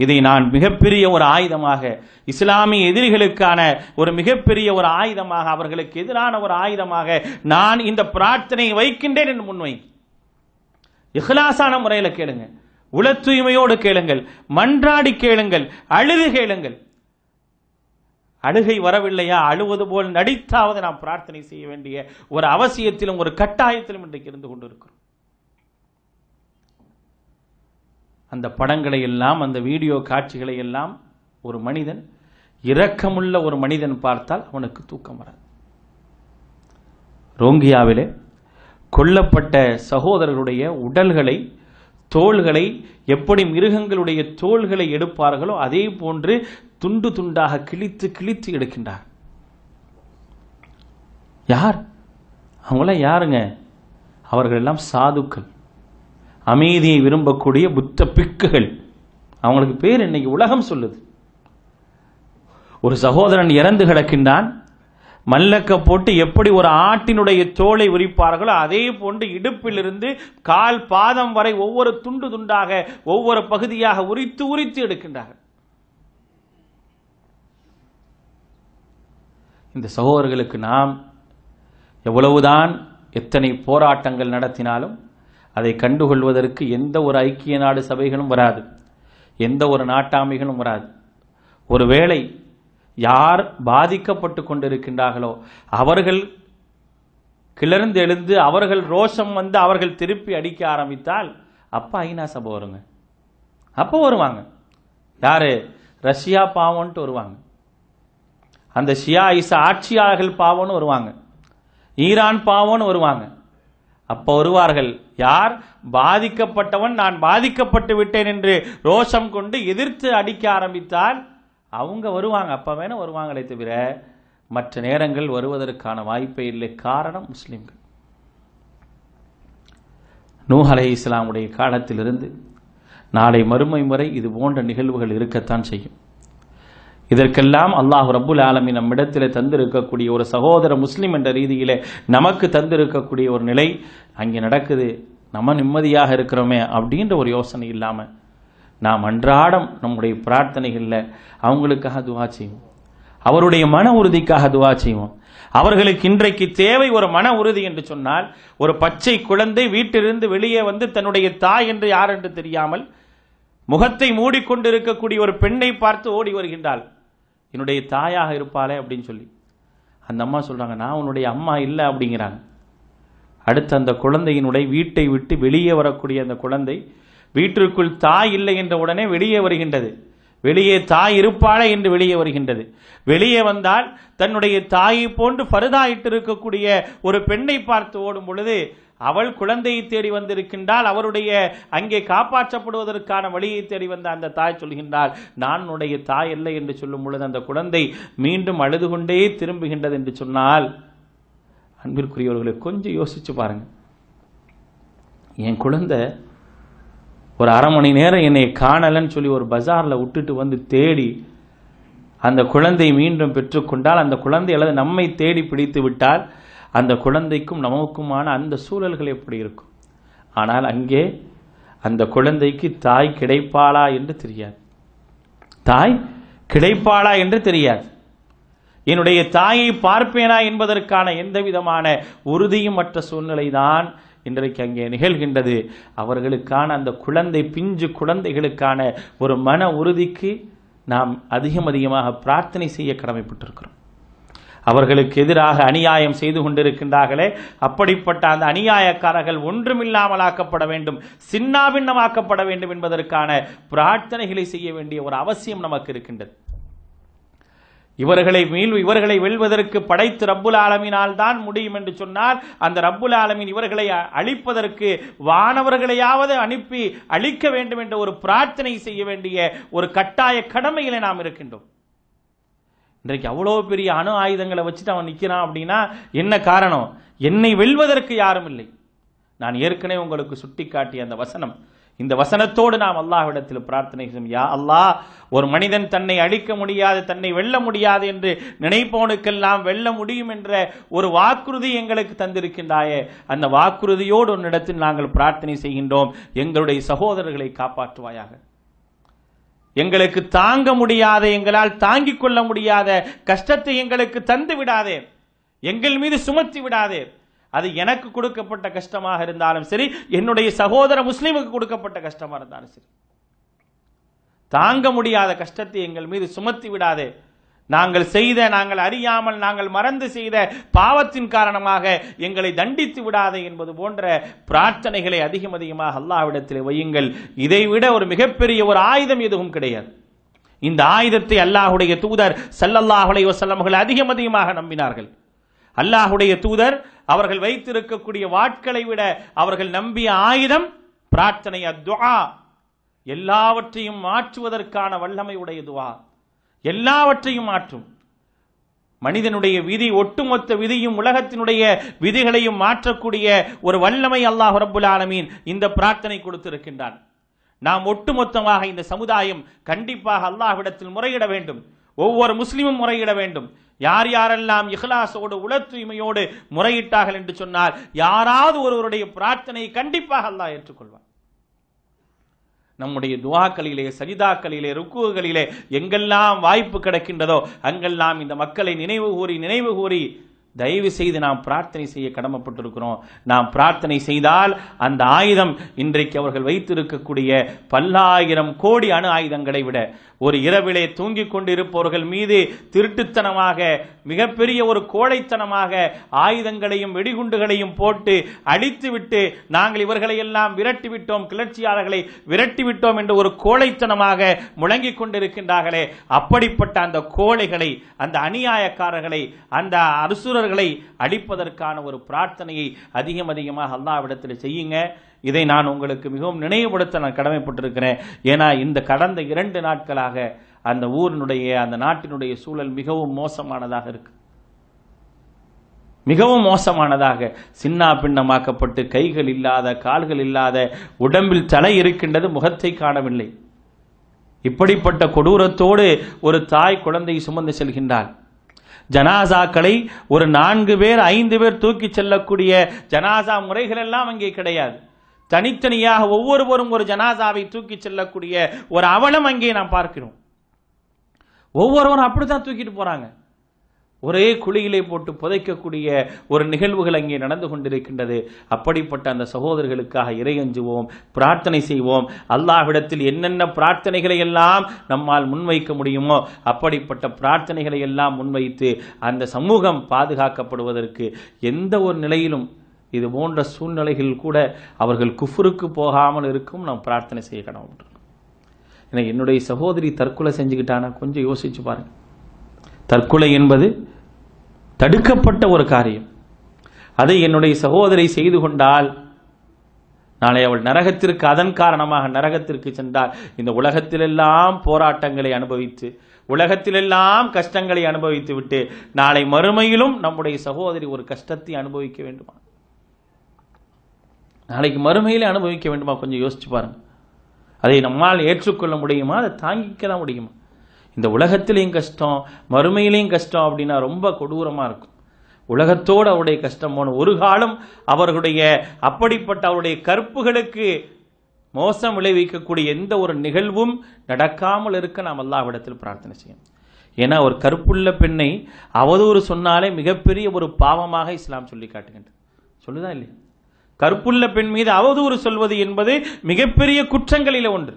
இதை நான் மிகப்பெரிய ஒரு ஆயுதமாக இஸ்லாமிய எதிரிகளுக்கான ஒரு மிகப்பெரிய ஒரு ஆயுதமாக அவர்களுக்கு எதிரான ஒரு ஆயுதமாக நான் இந்த பிரார்த்தனை வைக்கின்றேன் என்று முன்வை இஹ்லாசான முறையில் கேளுங்க உள தூய்மையோடு கேளுங்கள் மன்றாடி கேளுங்கள் அழுது கேளுங்கள் அழுகை வரவில்லையா அழுவது போல் நடித்தாவது நாம் பிரார்த்தனை செய்ய வேண்டிய ஒரு அவசியத்திலும் ஒரு கட்டாயத்திலும் இன்றைக்கு இருந்து கொண்டிருக்கிறோம் அந்த படங்களை எல்லாம் அந்த வீடியோ காட்சிகளை எல்லாம் ஒரு மனிதன் இரக்கமுள்ள ஒரு மனிதன் பார்த்தால் அவனுக்கு தூக்கம் வராது ரோங்கியாவிலே கொல்லப்பட்ட சகோதரர்களுடைய உடல்களை தோள்களை எப்படி மிருகங்களுடைய தோள்களை எடுப்பார்களோ அதே போன்று துண்டு துண்டாக கிழித்து கிழித்து எடுக்கின்றார் யார் அவங்களாம் யாருங்க அவர்கள் எல்லாம் சாதுக்கள் அமைதியை விரும்பக்கூடிய புத்த பிக்குகள் அவங்களுக்கு பேர் இன்னைக்கு உலகம் சொல்லுது ஒரு சகோதரன் இறந்து கிடக்கின்றான் மல்லக்க போட்டு எப்படி ஒரு ஆட்டினுடைய தோலை உரிப்பார்களோ அதே போன்று இடுப்பிலிருந்து கால் பாதம் வரை ஒவ்வொரு துண்டு துண்டாக ஒவ்வொரு பகுதியாக உரித்து உரித்து எடுக்கின்றார்கள் இந்த சகோதரர்களுக்கு நாம் எவ்வளவுதான் எத்தனை போராட்டங்கள் நடத்தினாலும் அதை கண்டுகொள்வதற்கு எந்த ஒரு ஐக்கிய நாடு சபைகளும் வராது எந்த ஒரு நாட்டாமைகளும் வராது ஒருவேளை யார் பாதிக்கப்பட்டு கொண்டிருக்கின்றார்களோ அவர்கள் கிளர்ந்து எழுந்து அவர்கள் ரோஷம் வந்து அவர்கள் திருப்பி அடிக்க ஆரம்பித்தால் அப்போ ஐநா சபை வருங்க அப்போ வருவாங்க யார் ரஷ்யா பாவம்ன்ட்டு வருவாங்க அந்த ஷியா இச ஆட்சியாளர்கள் பாவம்னு வருவாங்க ஈரான் பாவம்னு வருவாங்க அப்போ வருவார்கள் யார் பாதிக்கப்பட்டவன் நான் பாதிக்கப்பட்டு விட்டேன் என்று ரோஷம் கொண்டு எதிர்த்து அடிக்க ஆரம்பித்தால் அவங்க வருவாங்க அப்போ வேணும் வருவாங்களே தவிர மற்ற நேரங்கள் வருவதற்கான வாய்ப்பே இல்லை காரணம் முஸ்லிம்கள் நூஹ் அலை இஸ்லாமுடைய காலத்திலிருந்து நாளை மறுமை முறை இது போன்ற நிகழ்வுகள் இருக்கத்தான் செய்யும் இதற்கெல்லாம் அல்லாஹ் ரபுல் ஆலமி நம்மிடத்தில் தந்திருக்கக்கூடிய ஒரு சகோதர முஸ்லீம் என்ற ரீதியில் நமக்கு தந்திருக்கக்கூடிய ஒரு நிலை அங்கே நடக்குது நம்ம நிம்மதியாக இருக்கிறோமே அப்படின்ற ஒரு யோசனை இல்லாமல் நாம் அன்றாடம் நம்முடைய பிரார்த்தனைகளில் அவங்களுக்காக துவா செய்வோம் அவருடைய மன உறுதிக்காக துவா செய்வோம் அவர்களுக்கு இன்றைக்கு தேவை ஒரு மன உறுதி என்று சொன்னால் ஒரு பச்சை குழந்தை வீட்டிலிருந்து வெளியே வந்து தன்னுடைய தாய் என்று யார் என்று தெரியாமல் முகத்தை மூடிக்கொண்டிருக்கக்கூடிய ஒரு பெண்ணை பார்த்து ஓடி வருகின்றாள் என்னுடைய தாயாக இருப்பாளே அப்படின்னு சொல்லி அந்த அம்மா சொல்கிறாங்க நான் உன்னுடைய அம்மா இல்லை அப்படிங்கிறாங்க அடுத்து அந்த குழந்தையினுடைய வீட்டை விட்டு வெளியே வரக்கூடிய அந்த குழந்தை வீட்டிற்குள் தாய் இல்லை என்ற உடனே வெளியே வருகின்றது வெளியே தாய் இருப்பாளே என்று வெளியே வருகின்றது வெளியே வந்தால் தன்னுடைய தாயை போன்று பருதாயிட்டு இருக்கக்கூடிய ஒரு பெண்ணை பார்த்து ஓடும் பொழுது அவள் குழந்தையை தேடி வந்திருக்கின்றால் அவருடைய அங்கே காப்பாற்றப்படுவதற்கான வழியை தேடி வந்த அந்த தாய் சொல்கின்றால் நான் உடைய தாய் இல்லை என்று சொல்லும் பொழுது அந்த குழந்தை மீண்டும் அழுது கொண்டே திரும்புகின்றது என்று சொன்னால் அன்பிற்குரியவர்களை கொஞ்சம் யோசிச்சு பாருங்க என் குழந்தை ஒரு அரை மணி நேரம் என்னை காணலன்னு சொல்லி ஒரு பஜாரில் விட்டுட்டு வந்து தேடி அந்த குழந்தை மீண்டும் பெற்றுக்கொண்டால் அந்த குழந்தை அல்லது நம்மை தேடி பிடித்து விட்டால் அந்த குழந்தைக்கும் நமக்குமான அந்த சூழல்கள் எப்படி இருக்கும் ஆனால் அங்கே அந்த குழந்தைக்கு தாய் கிடைப்பாளா என்று தெரியாது தாய் கிடைப்பாளா என்று தெரியாது என்னுடைய தாயை பார்ப்பேனா என்பதற்கான எந்த விதமான உறுதியும் மற்ற சூழ்நிலை தான் இன்றைக்கு அங்கே நிகழ்கின்றது அவர்களுக்கான அந்த குழந்தை பிஞ்சு குழந்தைகளுக்கான ஒரு மன உறுதிக்கு நாம் அதிகம் அதிகமாக பிரார்த்தனை செய்ய கடமைப்பட்டிருக்கிறோம் அவர்களுக்கு எதிராக அநியாயம் செய்து கொண்டிருக்கின்றார்களே அப்படிப்பட்ட அந்த அநியாயக்காரர்கள் ஒன்றுமில்லாமல் ஆக்கப்பட வேண்டும் சின்னாபின்னமாக்கப்பட வேண்டும் என்பதற்கான பிரார்த்தனைகளை செய்ய வேண்டிய ஒரு அவசியம் நமக்கு இருக்கின்றது இவர்களை மீள் இவர்களை வெல்வதற்கு படைத்து ரப்புல் ஆலமினால் தான் முடியும் என்று சொன்னால் அந்த ரப்புல் ஆலமின் இவர்களை அழிப்பதற்கு வானவர்களையாவது அனுப்பி அழிக்க வேண்டும் என்ற ஒரு பிரார்த்தனை செய்ய வேண்டிய ஒரு கட்டாய கடமையில நாம் இருக்கின்றோம் இன்றைக்கு அவ்வளோ பெரிய அணு ஆயுதங்களை வச்சுட்டு அவன் நிற்கிறான் அப்படின்னா என்ன காரணம் என்னை வெல்வதற்கு யாரும் இல்லை நான் ஏற்கனவே உங்களுக்கு சுட்டிக்காட்டிய அந்த வசனம் இந்த வசனத்தோடு நாம் அல்லாஹ்விடத்தில் பிரார்த்தனை செய்யும் யா அல்லாஹ் ஒரு மனிதன் தன்னை அழிக்க முடியாது தன்னை வெல்ல முடியாது என்று நினைப்பவனுக்கெல்லாம் வெல்ல முடியும் என்ற ஒரு வாக்குறுதி எங்களுக்கு தந்திருக்கின்றாயே அந்த வாக்குறுதியோடு உன்னிடத்தில் நாங்கள் பிரார்த்தனை செய்கின்றோம் எங்களுடைய சகோதரர்களை காப்பாற்றுவாயாக எங்களுக்கு தாங்க முடியாத எங்களால் தாங்கிக் கொள்ள முடியாத கஷ்டத்தை எங்களுக்கு தந்து விடாதே எங்கள் மீது சுமத்தி விடாதே அது எனக்கு கொடுக்கப்பட்ட கஷ்டமாக இருந்தாலும் சரி என்னுடைய சகோதர முஸ்லீமுக்கு கொடுக்கப்பட்ட கஷ்டமாக இருந்தாலும் சரி தாங்க முடியாத கஷ்டத்தை எங்கள் மீது சுமத்தி விடாதே நாங்கள் செய்த நாங்கள் அறியாமல் நாங்கள் மறந்து செய்த பாவத்தின் காரணமாக எங்களை தண்டித்து விடாதே என்பது போன்ற பிரார்த்தனைகளை அதிகம் அதிகமாக அல்லாவிடத்தில் வையுங்கள் இதைவிட ஒரு மிகப்பெரிய ஒரு ஆயுதம் எதுவும் கிடையாது இந்த ஆயுதத்தை அல்லாஹுடைய தூதர் சல்லல்லாஹுடைய வசல்லமர்கள் அதிகம் அதிகமாக நம்பினார்கள் அல்லாஹுடைய தூதர் அவர்கள் வைத்திருக்கக்கூடிய வாட்களை விட அவர்கள் நம்பிய ஆயுதம் பிரார்த்தனை அத்வா எல்லாவற்றையும் மாற்றுவதற்கான வல்லமை உடையதுவா எல்லாவற்றையும் மாற்றும் மனிதனுடைய விதி ஒட்டுமொத்த விதியும் உலகத்தினுடைய விதிகளையும் மாற்றக்கூடிய ஒரு வல்லமை அல்லாஹ் ரபுல் ஆலமீன் இந்த பிரார்த்தனை கொடுத்திருக்கின்றான் நாம் ஒட்டுமொத்தமாக இந்த சமுதாயம் கண்டிப்பாக அல்லாஹ்விடத்தில் முறையிட வேண்டும் ஒவ்வொரு முஸ்லீமும் முறையிட வேண்டும் யார் யாரெல்லாம் இஹ்லாசோடு உள தூய்மையோடு முறையிட்டார்கள் என்று சொன்னால் யாராவது ஒருவருடைய பிரார்த்தனையை கண்டிப்பாக அல்லாஹ் ஏற்றுக்கொள்வார் நம்முடைய துவாக்களிலே சரிதாக்களிலே ருக்குகளிலே எங்கெல்லாம் வாய்ப்பு கிடைக்கின்றதோ அங்கெல்லாம் இந்த மக்களை நினைவு கூறி நினைவு கூறி தயவு செய்து நாம் பிரார்த்தனை செய்ய கடமைப்பட்டிருக்கிறோம் நாம் பிரார்த்தனை செய்தால் அந்த ஆயுதம் இன்றைக்கு அவர்கள் வைத்திருக்கக்கூடிய பல்லாயிரம் கோடி அணு ஆயுதங்களை விட ஒரு இரவிலே தூங்கிக் கொண்டிருப்பவர்கள் மீது திருட்டுத்தனமாக மிகப்பெரிய ஒரு கோழைத்தனமாக ஆயுதங்களையும் வெடிகுண்டுகளையும் போட்டு அடித்துவிட்டு நாங்கள் இவர்களை எல்லாம் விரட்டிவிட்டோம் கிளர்ச்சியாளர்களை விரட்டிவிட்டோம் என்று ஒரு கோழைத்தனமாக முழங்கிக் கொண்டிருக்கின்றார்களே அப்படிப்பட்ட அந்த கோழைகளை அந்த அநியாயக்காரர்களை அந்த அரசுரர் சூழர்களை அழிப்பதற்கான ஒரு பிரார்த்தனையை அதிகம் அதிகமாக அல்லாவிடத்தில் செய்யுங்க இதை நான் உங்களுக்கு மிகவும் நினைவுபடுத்த நான் கடமைப்பட்டிருக்கிறேன் ஏன்னா இந்த கடந்த இரண்டு நாட்களாக அந்த ஊரினுடைய அந்த நாட்டினுடைய சூழல் மிகவும் மோசமானதாக இருக்கு மிகவும் மோசமானதாக சின்ன பின்னமாக்கப்பட்டு கைகள் இல்லாத கால்கள் இல்லாத உடம்பில் தலை இருக்கின்றது முகத்தை காணவில்லை இப்படிப்பட்ட கொடூரத்தோடு ஒரு தாய் குழந்தையை சுமந்து செல்கின்றாள் ஜனாசாக்களை ஒரு நான்கு பேர் ஐந்து பேர் தூக்கி செல்லக்கூடிய ஜனாசா முறைகள் எல்லாம் அங்கே கிடையாது தனித்தனியாக ஒவ்வொருவரும் ஒரு ஜனாசாவை தூக்கி செல்லக்கூடிய ஒரு அவலம் அங்கே நாம் பார்க்கிறோம் ஒவ்வொருவரும் அப்படித்தான் தூக்கிட்டு போறாங்க ஒரே குழியிலே போட்டு புதைக்கக்கூடிய ஒரு நிகழ்வுகள் அங்கே நடந்து கொண்டிருக்கின்றது அப்படிப்பட்ட அந்த சகோதரர்களுக்காக இறையஞ்சுவோம் பிரார்த்தனை செய்வோம் அல்லாஹ்விடத்தில் என்னென்ன பிரார்த்தனைகளை எல்லாம் நம்மால் முன்வைக்க முடியுமோ அப்படிப்பட்ட பிரார்த்தனைகளை எல்லாம் முன்வைத்து அந்த சமூகம் பாதுகாக்கப்படுவதற்கு எந்த ஒரு நிலையிலும் இது போன்ற சூழ்நிலைகள் கூட அவர்கள் குஃபுருக்கு போகாமல் இருக்கும் நாம் பிரார்த்தனை செய்ய கடவுள் என்னுடைய சகோதரி தற்கொலை செஞ்சுக்கிட்டானா கொஞ்சம் யோசிச்சு பாருங்கள் தற்கொலை என்பது தடுக்கப்பட்ட ஒரு காரியம் அதை என்னுடைய சகோதரி செய்து கொண்டால் நாளை அவள் நரகத்திற்கு அதன் காரணமாக நரகத்திற்கு சென்றால் இந்த உலகத்திலெல்லாம் போராட்டங்களை அனுபவித்து உலகத்திலெல்லாம் கஷ்டங்களை அனுபவித்து விட்டு நாளை மறுமையிலும் நம்முடைய சகோதரி ஒரு கஷ்டத்தை அனுபவிக்க வேண்டுமா நாளைக்கு மறுமையில் அனுபவிக்க வேண்டுமா கொஞ்சம் யோசிச்சு பாருங்கள் அதை நம்மால் ஏற்றுக்கொள்ள முடியுமா அதை தாங்கிக்கலாம் முடியுமா இந்த உலகத்திலையும் கஷ்டம் மறுமையிலையும் கஷ்டம் அப்படின்னா ரொம்ப கொடூரமாக இருக்கும் உலகத்தோடு அவருடைய கஷ்டம் போன ஒரு காலம் அவர்களுடைய அப்படிப்பட்ட அவருடைய கற்புகளுக்கு மோசம் விளைவிக்கக்கூடிய எந்த ஒரு நிகழ்வும் நடக்காமல் இருக்க நாம் அல்லாவிடத்தில் பிரார்த்தனை செய்யணும் ஏன்னா ஒரு கருப்புள்ள பெண்ணை அவதூறு சொன்னாலே மிகப்பெரிய ஒரு பாவமாக இஸ்லாம் சொல்லி காட்டுகின்றது சொல்லுதான் இல்லையா கருப்புள்ள பெண் மீது அவதூறு சொல்வது என்பது மிகப்பெரிய குற்றங்களில் ஒன்று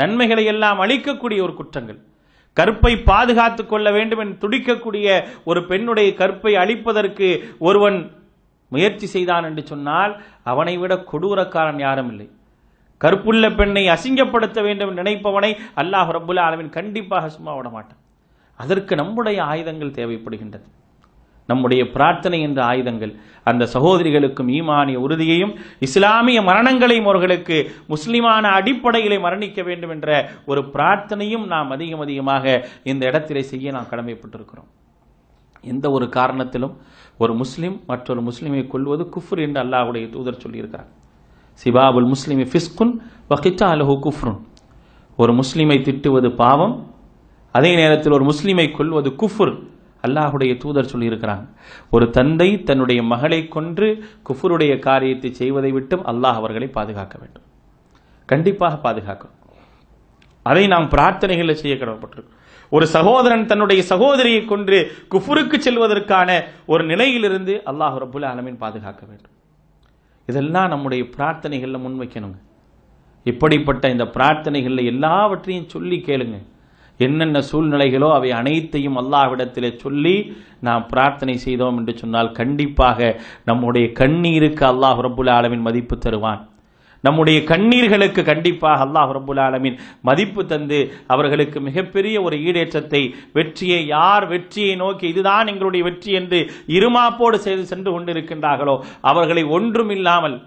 நன்மைகளை எல்லாம் அளிக்கக்கூடிய ஒரு குற்றங்கள் கற்பை பாதுகாத்துக் கொள்ள வேண்டும் என்று துடிக்கக்கூடிய ஒரு பெண்ணுடைய கற்பை அழிப்பதற்கு ஒருவன் முயற்சி செய்தான் என்று சொன்னால் அவனை விட கொடூரக்காரன் யாரும் இல்லை கற்புள்ள பெண்ணை அசிங்கப்படுத்த வேண்டும் நினைப்பவனை அல்லாஹ் ரபுல்லா அளவின் கண்டிப்பாக சும்மா விட மாட்டான் அதற்கு நம்முடைய ஆயுதங்கள் தேவைப்படுகின்றது நம்முடைய பிரார்த்தனை என்ற ஆயுதங்கள் அந்த சகோதரிகளுக்கும் ஈமானிய உறுதியையும் இஸ்லாமிய மரணங்களையும் அவர்களுக்கு முஸ்லிமான அடிப்படையிலே மரணிக்க வேண்டும் என்ற ஒரு பிரார்த்தனையும் நாம் அதிகம் அதிகமாக இந்த இடத்திலே செய்ய நாம் கடமைப்பட்டிருக்கிறோம் எந்த ஒரு காரணத்திலும் ஒரு முஸ்லீம் மற்றொரு முஸ்லீமை கொள்வது குஃப்ர் என்று அல்லாஹுடைய தூதர் சொல்லியிருக்கிறார் சிபாபுல் முஸ்லிமி ஃபிஸ்குன் வகிச்சா அலஹு குஃப்ருன் ஒரு முஸ்லீமை திட்டுவது பாவம் அதே நேரத்தில் ஒரு முஸ்லீமை கொள்வது குஃப்ரு அல்லாஹுடைய தூதர் சொல்லியிருக்கிறாங்க ஒரு தந்தை தன்னுடைய மகளை கொன்று குஃபுருடைய காரியத்தை செய்வதை விட்டும் அல்லாஹ் அவர்களை பாதுகாக்க வேண்டும் கண்டிப்பாக பாதுகாக்கும் அதை நாம் பிரார்த்தனைகளில் செய்ய கடவுப்பட்டிருக்கோம் ஒரு சகோதரன் தன்னுடைய சகோதரியை கொன்று குஃபுருக்கு செல்வதற்கான ஒரு நிலையிலிருந்து அல்லாஹ் ரபுல் அலமின் பாதுகாக்க வேண்டும் இதெல்லாம் நம்முடைய பிரார்த்தனைகளில் முன்வைக்கணுங்க இப்படிப்பட்ட இந்த பிரார்த்தனைகளில் எல்லாவற்றையும் சொல்லி கேளுங்க என்னென்ன சூழ்நிலைகளோ அவை அனைத்தையும் அல்லாஹ்விடத்தில் சொல்லி நாம் பிரார்த்தனை செய்தோம் என்று சொன்னால் கண்டிப்பாக நம்முடைய கண்ணீருக்கு அல்லாஹ் ரபுல் ஆலமின் மதிப்பு தருவான் நம்முடைய கண்ணீர்களுக்கு கண்டிப்பாக அல்லாஹ் ரபுல் ஆலமின் மதிப்பு தந்து அவர்களுக்கு மிகப்பெரிய ஒரு ஈடேற்றத்தை வெற்றியை யார் வெற்றியை நோக்கி இதுதான் எங்களுடைய வெற்றி என்று இருமாப்போடு செய்து சென்று கொண்டிருக்கின்றார்களோ அவர்களை ஒன்றுமில்லாமல்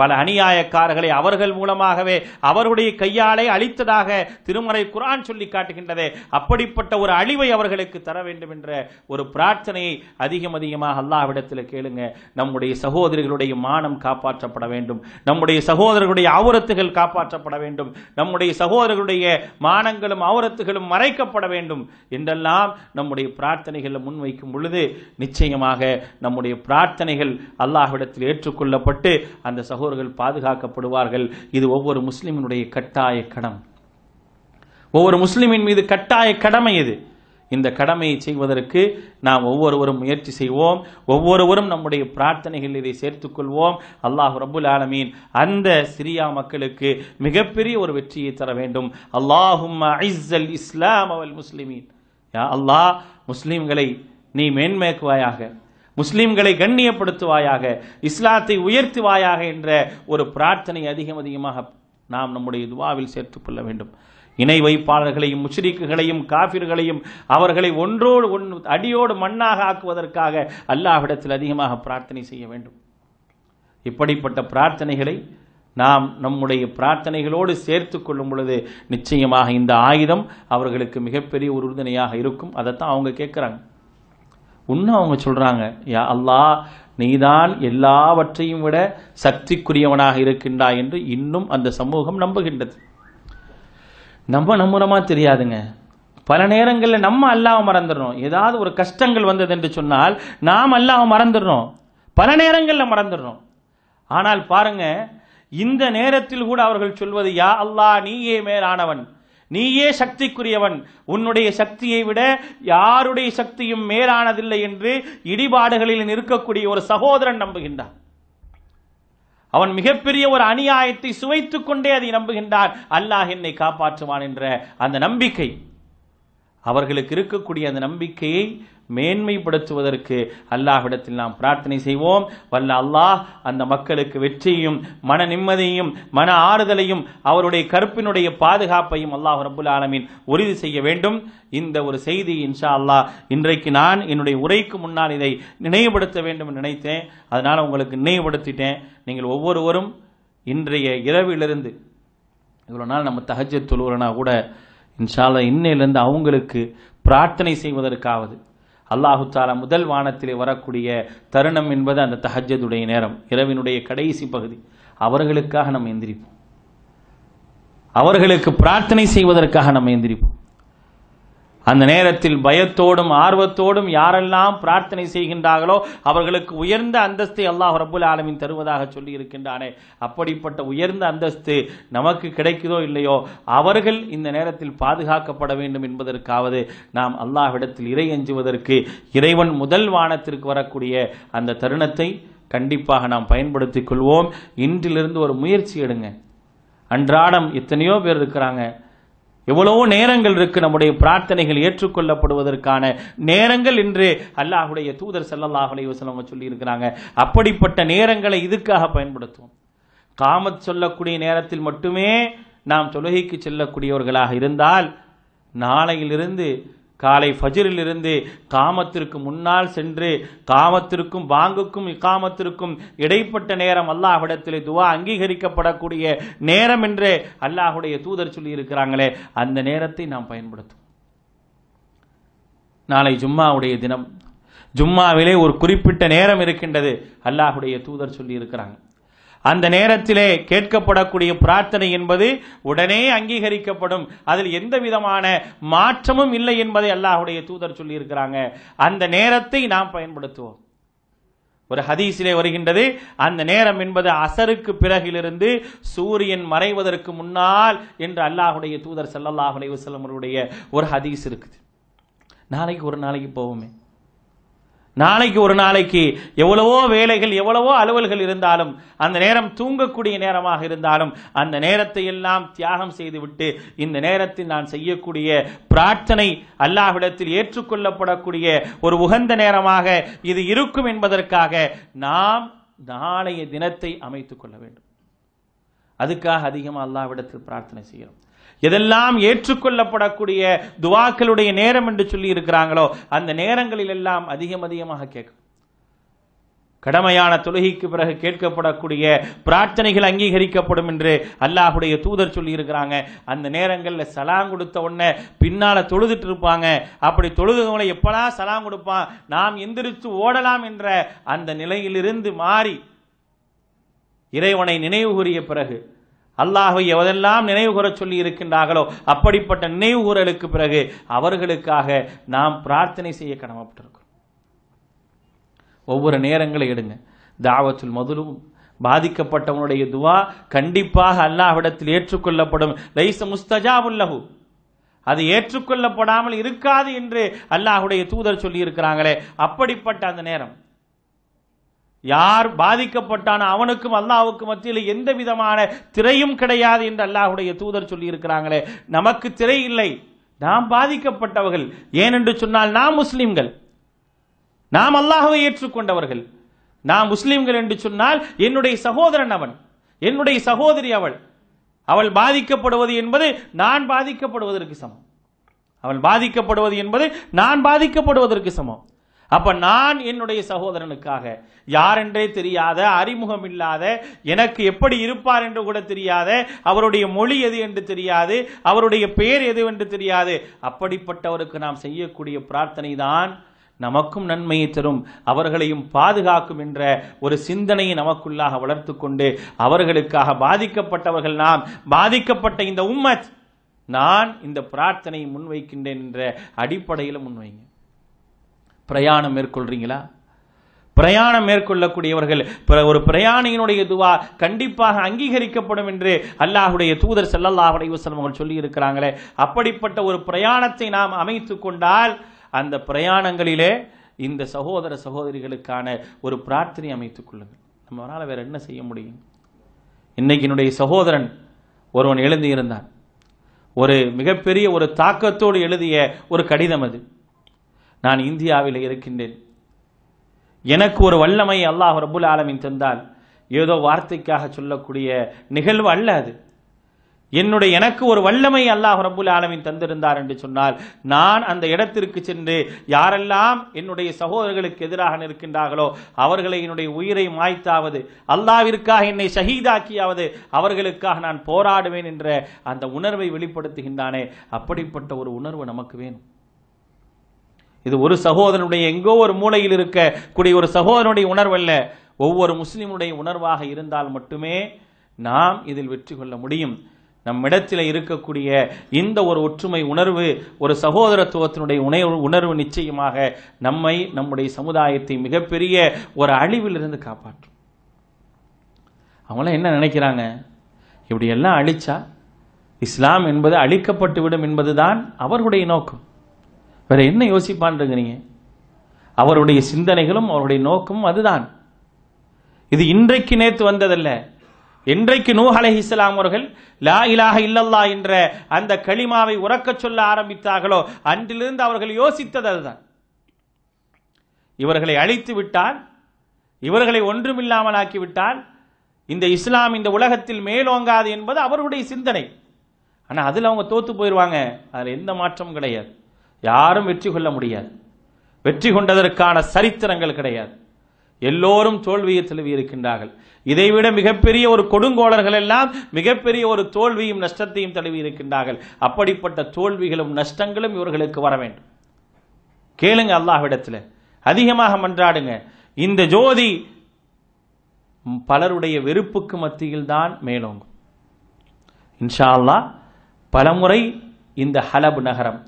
பல அநியாயக்காரர்களை அவர்கள் மூலமாகவே அவருடைய கையாலே அழித்ததாக திருமறை குரான் சொல்லி காட்டுகின்றது அப்படிப்பட்ட ஒரு அழிவை அவர்களுக்கு தர வேண்டும் என்ற ஒரு பிரார்த்தனையை அதிகம் அதிகமாக அல்லாவிடத்தில் கேளுங்க நம்முடைய சகோதரிகளுடைய மானம் காப்பாற்றப்பட வேண்டும் நம்முடைய சகோதரர்களுடைய ஆவரத்துகள் காப்பாற்றப்பட வேண்டும் நம்முடைய சகோதரர்களுடைய மானங்களும் ஆவரத்துகளும் மறைக்கப்பட வேண்டும் என்றெல்லாம் நம்முடைய பிரார்த்தனைகளை முன்வைக்கும் பொழுது நிச்சயமாக நம்முடைய பிரார்த்தனைகள் அல்லாஹ்விடத்தில் ஏற்றுக்கொள்ளப்பட்டு அந்த சகோதர நுகர்வோர்கள் பாதுகாக்கப்படுவார்கள் இது ஒவ்வொரு முஸ்லிமினுடைய கட்டாய கடம் ஒவ்வொரு முஸ்லிமின் மீது கட்டாய கடமை இது இந்த கடமையை செய்வதற்கு நாம் ஒவ்வொருவரும் முயற்சி செய்வோம் ஒவ்வொருவரும் நம்முடைய பிரார்த்தனைகள் இதை சேர்த்துக்கொள்வோம் அல்லாஹ் ரபுல் ஆலமீன் அந்த சிரியா மக்களுக்கு மிகப்பெரிய ஒரு வெற்றியை தர வேண்டும் அல்லாஹும் இஸ்லாம் அவல் முஸ்லிமீன் அல்லாஹ் முஸ்லீம்களை நீ மேன்மேக்குவாயாக முஸ்லிம்களை கண்ணியப்படுத்துவாயாக இஸ்லாத்தை உயர்த்துவாயாக என்ற ஒரு பிரார்த்தனை அதிகம் அதிகமாக நாம் நம்முடைய துவாவில் சேர்த்துக்கொள்ள வேண்டும் இணை வைப்பாளர்களையும் முஷ்ரிக்குகளையும் காபிர்களையும் அவர்களை ஒன்றோடு ஒன் அடியோடு மண்ணாக ஆக்குவதற்காக அல்லாஹ்விடத்தில் அதிகமாக பிரார்த்தனை செய்ய வேண்டும் இப்படிப்பட்ட பிரார்த்தனைகளை நாம் நம்முடைய பிரார்த்தனைகளோடு சேர்த்து கொள்ளும் பொழுது நிச்சயமாக இந்த ஆயுதம் அவர்களுக்கு மிகப்பெரிய ஒரு உறுதுணையாக இருக்கும் அதைத்தான் அவங்க கேட்குறாங்க இன்னும் அவங்க சொல்கிறாங்க யா அல்லா நீதான் எல்லாவற்றையும் விட சக்திக்குரியவனாக இருக்கின்றாய் என்று இன்னும் அந்த சமூகம் நம்புகின்றது நம்ம நம்புறமா தெரியாதுங்க பல நேரங்களில் நம்ம அல்லாவை மறந்துடுறோம் ஏதாவது ஒரு கஷ்டங்கள் வந்தது என்று சொன்னால் நாம் அல்லாவை மறந்துடுறோம் பல நேரங்களில் மறந்துடுறோம் ஆனால் பாருங்க இந்த நேரத்தில் கூட அவர்கள் சொல்வது யா அல்லா நீயே மேலானவன் நீயே சக்திக்குரியவன் உன்னுடைய சக்தியை விட யாருடைய சக்தியும் மேலானதில்லை என்று இடிபாடுகளில் இருக்கக்கூடிய ஒரு சகோதரன் நம்புகின்றான் அவன் மிகப்பெரிய ஒரு அநியாயத்தை சுவைத்துக் கொண்டே அதை நம்புகின்றான் அல்லாஹ் என்னை காப்பாற்றுவான் என்ற அந்த நம்பிக்கை அவர்களுக்கு இருக்கக்கூடிய அந்த நம்பிக்கையை மேன்மைப்படுத்துவதற்கு அல்லாஹ்விடத்தில் நாம் பிரார்த்தனை செய்வோம் வல்ல அல்லாஹ் அந்த மக்களுக்கு வெற்றியும் மன நிம்மதியும் மன ஆறுதலையும் அவருடைய கருப்பினுடைய பாதுகாப்பையும் அல்லாஹ் ரபுல் ஆலமின் உறுதி செய்ய வேண்டும் இந்த ஒரு செய்தி இன்ஷா அல்லாஹ் இன்றைக்கு நான் என்னுடைய உரைக்கு முன்னால் இதை நினைவுபடுத்த வேண்டும் நினைத்தேன் அதனால் உங்களுக்கு நினைவுபடுத்திட்டேன் நீங்கள் ஒவ்வொருவரும் இன்றைய இரவிலிருந்து இவ்வளோ நாள் நம்ம தகஜத் தொழுவுறனா கூட இன்ஷால இன்னிலிருந்து அவங்களுக்கு பிரார்த்தனை செய்வதற்காவது அல்லாஹு தாலா முதல் வானத்திலே வரக்கூடிய தருணம் என்பது அந்த தஹஜதுடைய நேரம் இரவினுடைய கடைசி பகுதி அவர்களுக்காக நம்ம எந்திரிப்போம் அவர்களுக்கு பிரார்த்தனை செய்வதற்காக நம்ம எந்திரிப்போம் அந்த நேரத்தில் பயத்தோடும் ஆர்வத்தோடும் யாரெல்லாம் பிரார்த்தனை செய்கின்றார்களோ அவர்களுக்கு உயர்ந்த அந்தஸ்தை அல்லாஹ் ரபுல் ஆலமின் தருவதாக சொல்லி இருக்கின்றானே அப்படிப்பட்ட உயர்ந்த அந்தஸ்து நமக்கு கிடைக்குதோ இல்லையோ அவர்கள் இந்த நேரத்தில் பாதுகாக்கப்பட வேண்டும் என்பதற்காவது நாம் அல்லாஹ்விடத்தில் இறை அஞ்சுவதற்கு இறைவன் முதல் வானத்திற்கு வரக்கூடிய அந்த தருணத்தை கண்டிப்பாக நாம் பயன்படுத்திக் கொள்வோம் இன்றிலிருந்து ஒரு முயற்சி எடுங்க அன்றாடம் எத்தனையோ பேர் இருக்கிறாங்க எவ்வளவோ நேரங்கள் இருக்கு நம்முடைய பிரார்த்தனைகள் ஏற்றுக்கொள்ளப்படுவதற்கான நேரங்கள் என்று அல்லாஹுடைய தூதர் செல்லல்லாஹ் அலைவசலம் சொல்லி இருக்கிறாங்க அப்படிப்பட்ட நேரங்களை இதுக்காக பயன்படுத்துவோம் காமத் சொல்லக்கூடிய நேரத்தில் மட்டுமே நாம் தொழுகைக்கு செல்லக்கூடியவர்களாக இருந்தால் நாளையிலிருந்து காலை ஃபஜிரிலிருந்து காமத்திற்கு முன்னால் சென்று காமத்திற்கும் வாங்குக்கும் இக்காமத்திற்கும் இடைப்பட்ட நேரம் அல்லாஹ்விடத்தில் துவா அங்கீகரிக்கப்படக்கூடிய நேரம் என்று அல்லாஹுடைய தூதர் சொல்லி இருக்கிறாங்களே அந்த நேரத்தை நாம் பயன்படுத்தும் நாளை ஜும்மாவுடைய தினம் ஜும்மாவிலே ஒரு குறிப்பிட்ட நேரம் இருக்கின்றது அல்லாஹுடைய தூதர் சொல்லி இருக்கிறாங்க அந்த நேரத்திலே கேட்கப்படக்கூடிய பிரார்த்தனை என்பது உடனே அங்கீகரிக்கப்படும் அதில் எந்த விதமான மாற்றமும் இல்லை என்பதை அல்லாஹுடைய தூதர் சொல்லியிருக்கிறாங்க அந்த நேரத்தை நாம் பயன்படுத்துவோம் ஒரு ஹதீஸிலே வருகின்றது அந்த நேரம் என்பது அசருக்கு பிறகிலிருந்து சூரியன் மறைவதற்கு முன்னால் என்று அல்லாஹுடைய தூதர் செல்லல்லாஹுடைய செல்லமருடைய ஒரு ஹதீஸ் இருக்குது நாளைக்கு ஒரு நாளைக்கு போவோமே நாளைக்கு ஒரு நாளைக்கு எவ்வளவோ வேலைகள் எவ்வளவோ அலுவல்கள் இருந்தாலும் அந்த நேரம் தூங்கக்கூடிய நேரமாக இருந்தாலும் அந்த நேரத்தை எல்லாம் தியாகம் செய்துவிட்டு இந்த நேரத்தில் நான் செய்யக்கூடிய பிரார்த்தனை அல்லாஹ்விடத்தில் ஏற்றுக்கொள்ளப்படக்கூடிய ஒரு உகந்த நேரமாக இது இருக்கும் என்பதற்காக நாம் நாளைய தினத்தை அமைத்துக் கொள்ள வேண்டும் அதுக்காக அதிகமாக அல்லாஹ்விடத்தில் பிரார்த்தனை செய்கிறோம் எதெல்லாம் ஏற்றுக்கொள்ளப்படக்கூடிய துவாக்களுடைய நேரம் என்று சொல்லி இருக்கிறாங்களோ அந்த நேரங்களில் எல்லாம் அதிகம் அதிகமாக கேட்கும் கடமையான தொழுகைக்கு பிறகு கேட்கப்படக்கூடிய பிரார்த்தனைகள் அங்கீகரிக்கப்படும் என்று அல்லாஹுடைய தூதர் சொல்லியிருக்கிறாங்க அந்த நேரங்களில் சலாம் கொடுத்த உடனே பின்னால் தொழுதுட்டு இருப்பாங்க அப்படி தொழுதுகளை எப்பெல்லாம் சலாம் கொடுப்பான் நாம் எந்திரித்து ஓடலாம் என்ற அந்த நிலையிலிருந்து மாறி இறைவனை நினைவு கூறிய பிறகு அல்லாஹை எவதெல்லாம் நினைவு கூற சொல்லி இருக்கின்றார்களோ அப்படிப்பட்ட நினைவு கூறலுக்கு பிறகு அவர்களுக்காக நாம் பிரார்த்தனை செய்ய கடமைப்பட்டிருக்கோம் ஒவ்வொரு நேரங்களை எடுங்க தாவத்துல் மதுலும் பாதிக்கப்பட்டவனுடைய துவா கண்டிப்பாக அல்லாஹ்விடத்தில் ஏற்றுக்கொள்ளப்படும் லைச முஸ்தஜாவுல்லஹு அது ஏற்றுக்கொள்ளப்படாமல் இருக்காது என்று அல்லாஹுடைய தூதர் சொல்லி இருக்கிறாங்களே அப்படிப்பட்ட அந்த நேரம் யார் பாதிக்கப்பட்டான அவனுக்கும் அல்லாவுக்கு மத்தியில் எந்த விதமான திரையும் கிடையாது என்று அல்லாஹுடைய தூதர் சொல்லி இருக்கிறாங்களே நமக்கு திரை இல்லை நாம் பாதிக்கப்பட்டவர்கள் ஏனென்று சொன்னால் நாம் முஸ்லிம்கள் நாம் அல்லாஹுவை ஏற்றுக்கொண்டவர்கள் நாம் முஸ்லிம்கள் என்று சொன்னால் என்னுடைய சகோதரன் அவன் என்னுடைய சகோதரி அவள் அவள் பாதிக்கப்படுவது என்பது நான் பாதிக்கப்படுவதற்கு சமம் அவள் பாதிக்கப்படுவது என்பது நான் பாதிக்கப்படுவதற்கு சமம் அப்ப நான் என்னுடைய சகோதரனுக்காக யாரென்றே தெரியாத அறிமுகம் இல்லாத எனக்கு எப்படி இருப்பார் என்று கூட தெரியாத அவருடைய மொழி எது என்று தெரியாது அவருடைய பெயர் எது என்று தெரியாது அப்படிப்பட்டவருக்கு நாம் செய்யக்கூடிய பிரார்த்தனை தான் நமக்கும் நன்மையை தரும் அவர்களையும் பாதுகாக்கும் என்ற ஒரு சிந்தனையை நமக்குள்ளாக வளர்த்து கொண்டு அவர்களுக்காக பாதிக்கப்பட்டவர்கள் நாம் பாதிக்கப்பட்ட இந்த உம்மத் நான் இந்த பிரார்த்தனையை முன்வைக்கின்றேன் என்ற அடிப்படையில் முன்வைங்க பிரயாணம் மேற்கொள்றீங்களா பிரயாணம் மேற்கொள்ளக்கூடியவர்கள் ஒரு பிரயாணியினுடைய துவா கண்டிப்பாக அங்கீகரிக்கப்படும் என்று அல்லாஹுடைய தூதர் செல்லல்லா அலைவசனம் அவர்கள் சொல்லி இருக்கிறாங்களே அப்படிப்பட்ட ஒரு பிரயாணத்தை நாம் அமைத்து கொண்டால் அந்த பிரயாணங்களிலே இந்த சகோதர சகோதரிகளுக்கான ஒரு பிரார்த்தனை அமைத்துக் கொள்ளுங்கள் நம்மளால் வேற என்ன செய்ய முடியும் இன்னைக்கு என்னுடைய சகோதரன் ஒருவன் எழுந்தியிருந்தான் ஒரு மிகப்பெரிய ஒரு தாக்கத்தோடு எழுதிய ஒரு கடிதம் அது நான் இந்தியாவில் இருக்கின்றேன் எனக்கு ஒரு வல்லமை அல்லாஹ் ரபுல் ஆலமின் தந்தால் ஏதோ வார்த்தைக்காக சொல்லக்கூடிய நிகழ்வு அல்ல அது என்னுடைய எனக்கு ஒரு வல்லமை அல்லாஹ் ரபுல் ஆலமின் தந்திருந்தார் என்று சொன்னால் நான் அந்த இடத்திற்கு சென்று யாரெல்லாம் என்னுடைய சகோதரர்களுக்கு எதிராக நிற்கின்றார்களோ அவர்களை என்னுடைய உயிரை மாய்த்தாவது அல்லாவிற்காக என்னை ஷஹீதாக்கியாவது அவர்களுக்காக நான் போராடுவேன் என்ற அந்த உணர்வை வெளிப்படுத்துகின்றானே அப்படிப்பட்ட ஒரு உணர்வு நமக்கு வேணும் இது ஒரு சகோதரனுடைய எங்கோ ஒரு மூலையில் இருக்கக்கூடிய ஒரு சகோதரனுடைய உணர்வு அல்ல ஒவ்வொரு முஸ்லீமுடைய உணர்வாக இருந்தால் மட்டுமே நாம் இதில் வெற்றி கொள்ள முடியும் நம்மிடத்தில் இருக்கக்கூடிய இந்த ஒரு ஒற்றுமை உணர்வு ஒரு சகோதரத்துவத்தினுடைய உணை உணர்வு நிச்சயமாக நம்மை நம்முடைய சமுதாயத்தை மிகப்பெரிய ஒரு அழிவிலிருந்து காப்பாற்றும் அவங்களாம் என்ன நினைக்கிறாங்க இப்படியெல்லாம் அழிச்சா இஸ்லாம் என்பது அழிக்கப்பட்டுவிடும் என்பதுதான் அவர்களுடைய நோக்கம் வேற என்ன யோசிப்பான்றீங்க அவருடைய சிந்தனைகளும் அவருடைய நோக்கமும் அதுதான் இது இன்றைக்கு நேற்று வந்ததல்ல என்றைக்கு நூஹலை இஸ்லாம் அவர்கள் லா இலாக இல்லல்லா என்ற அந்த களிமாவை உறக்க சொல்ல ஆரம்பித்தார்களோ அன்றிலிருந்து அவர்கள் யோசித்தது அதுதான் இவர்களை அழித்து விட்டால் இவர்களை ஒன்றுமில்லாமல் ஆக்கிவிட்டால் இந்த இஸ்லாம் இந்த உலகத்தில் மேலோங்காது என்பது அவருடைய சிந்தனை ஆனால் அதில் அவங்க தோத்து போயிடுவாங்க அதில் எந்த மாற்றமும் கிடையாது யாரும் வெற்றி கொள்ள முடியாது வெற்றி கொண்டதற்கான சரித்திரங்கள் கிடையாது எல்லோரும் தோல்வியை தழுவி இருக்கின்றார்கள் இதைவிட மிகப்பெரிய ஒரு கொடுங்கோளர்கள் எல்லாம் மிகப்பெரிய ஒரு தோல்வியும் நஷ்டத்தையும் தழுவி இருக்கின்றார்கள் அப்படிப்பட்ட தோல்விகளும் நஷ்டங்களும் இவர்களுக்கு வர வேண்டும் கேளுங்க அல்லாஹ்விடத்தில் அதிகமாக மன்றாடுங்க இந்த ஜோதி பலருடைய வெறுப்புக்கு மத்தியில் தான் மேலோங்கும் இன்ஷா அல்லா பலமுறை இந்த ஹலபு நகரம்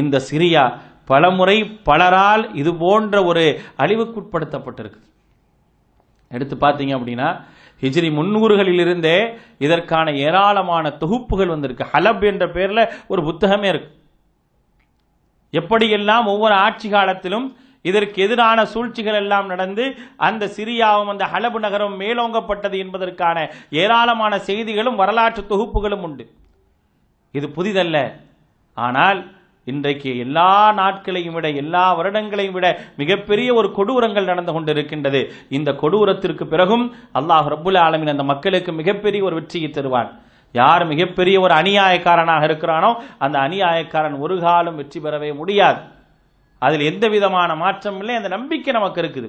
இந்த சிரியா பலமுறை பலரால் இது போன்ற ஒரு அழிவுக்குட்படுத்தப்பட்டிருக்கு எடுத்து பார்த்தீங்க அப்படின்னா ஹிஜ்ரி முன்னூறுகளிலிருந்தே இதற்கான ஏராளமான தொகுப்புகள் வந்திருக்கு ஹலப் என்ற பெயரில் ஒரு புத்தகமே இருக்கு எப்படியெல்லாம் ஒவ்வொரு ஆட்சி காலத்திலும் இதற்கு எதிரான சூழ்ச்சிகள் எல்லாம் நடந்து அந்த சிரியாவும் அந்த ஹலபு நகரம் மேலோங்கப்பட்டது என்பதற்கான ஏராளமான செய்திகளும் வரலாற்று தொகுப்புகளும் உண்டு இது புதிதல்ல ஆனால் இன்றைக்கு எல்லா நாட்களையும் விட எல்லா வருடங்களையும் விட மிகப்பெரிய ஒரு கொடூரங்கள் நடந்து கொண்டிருக்கின்றது இந்த கொடூரத்திற்கு பிறகும் அல்லாஹ் ரபுல் ஆலமின் அந்த மக்களுக்கு மிகப்பெரிய ஒரு வெற்றியை தருவான் யார் மிகப்பெரிய ஒரு அநியாயக்காரனாக இருக்கிறானோ அந்த அநியாயக்காரன் ஒரு காலம் வெற்றி பெறவே முடியாது அதில் எந்த விதமான மாற்றம் இல்லை அந்த நம்பிக்கை நமக்கு இருக்குது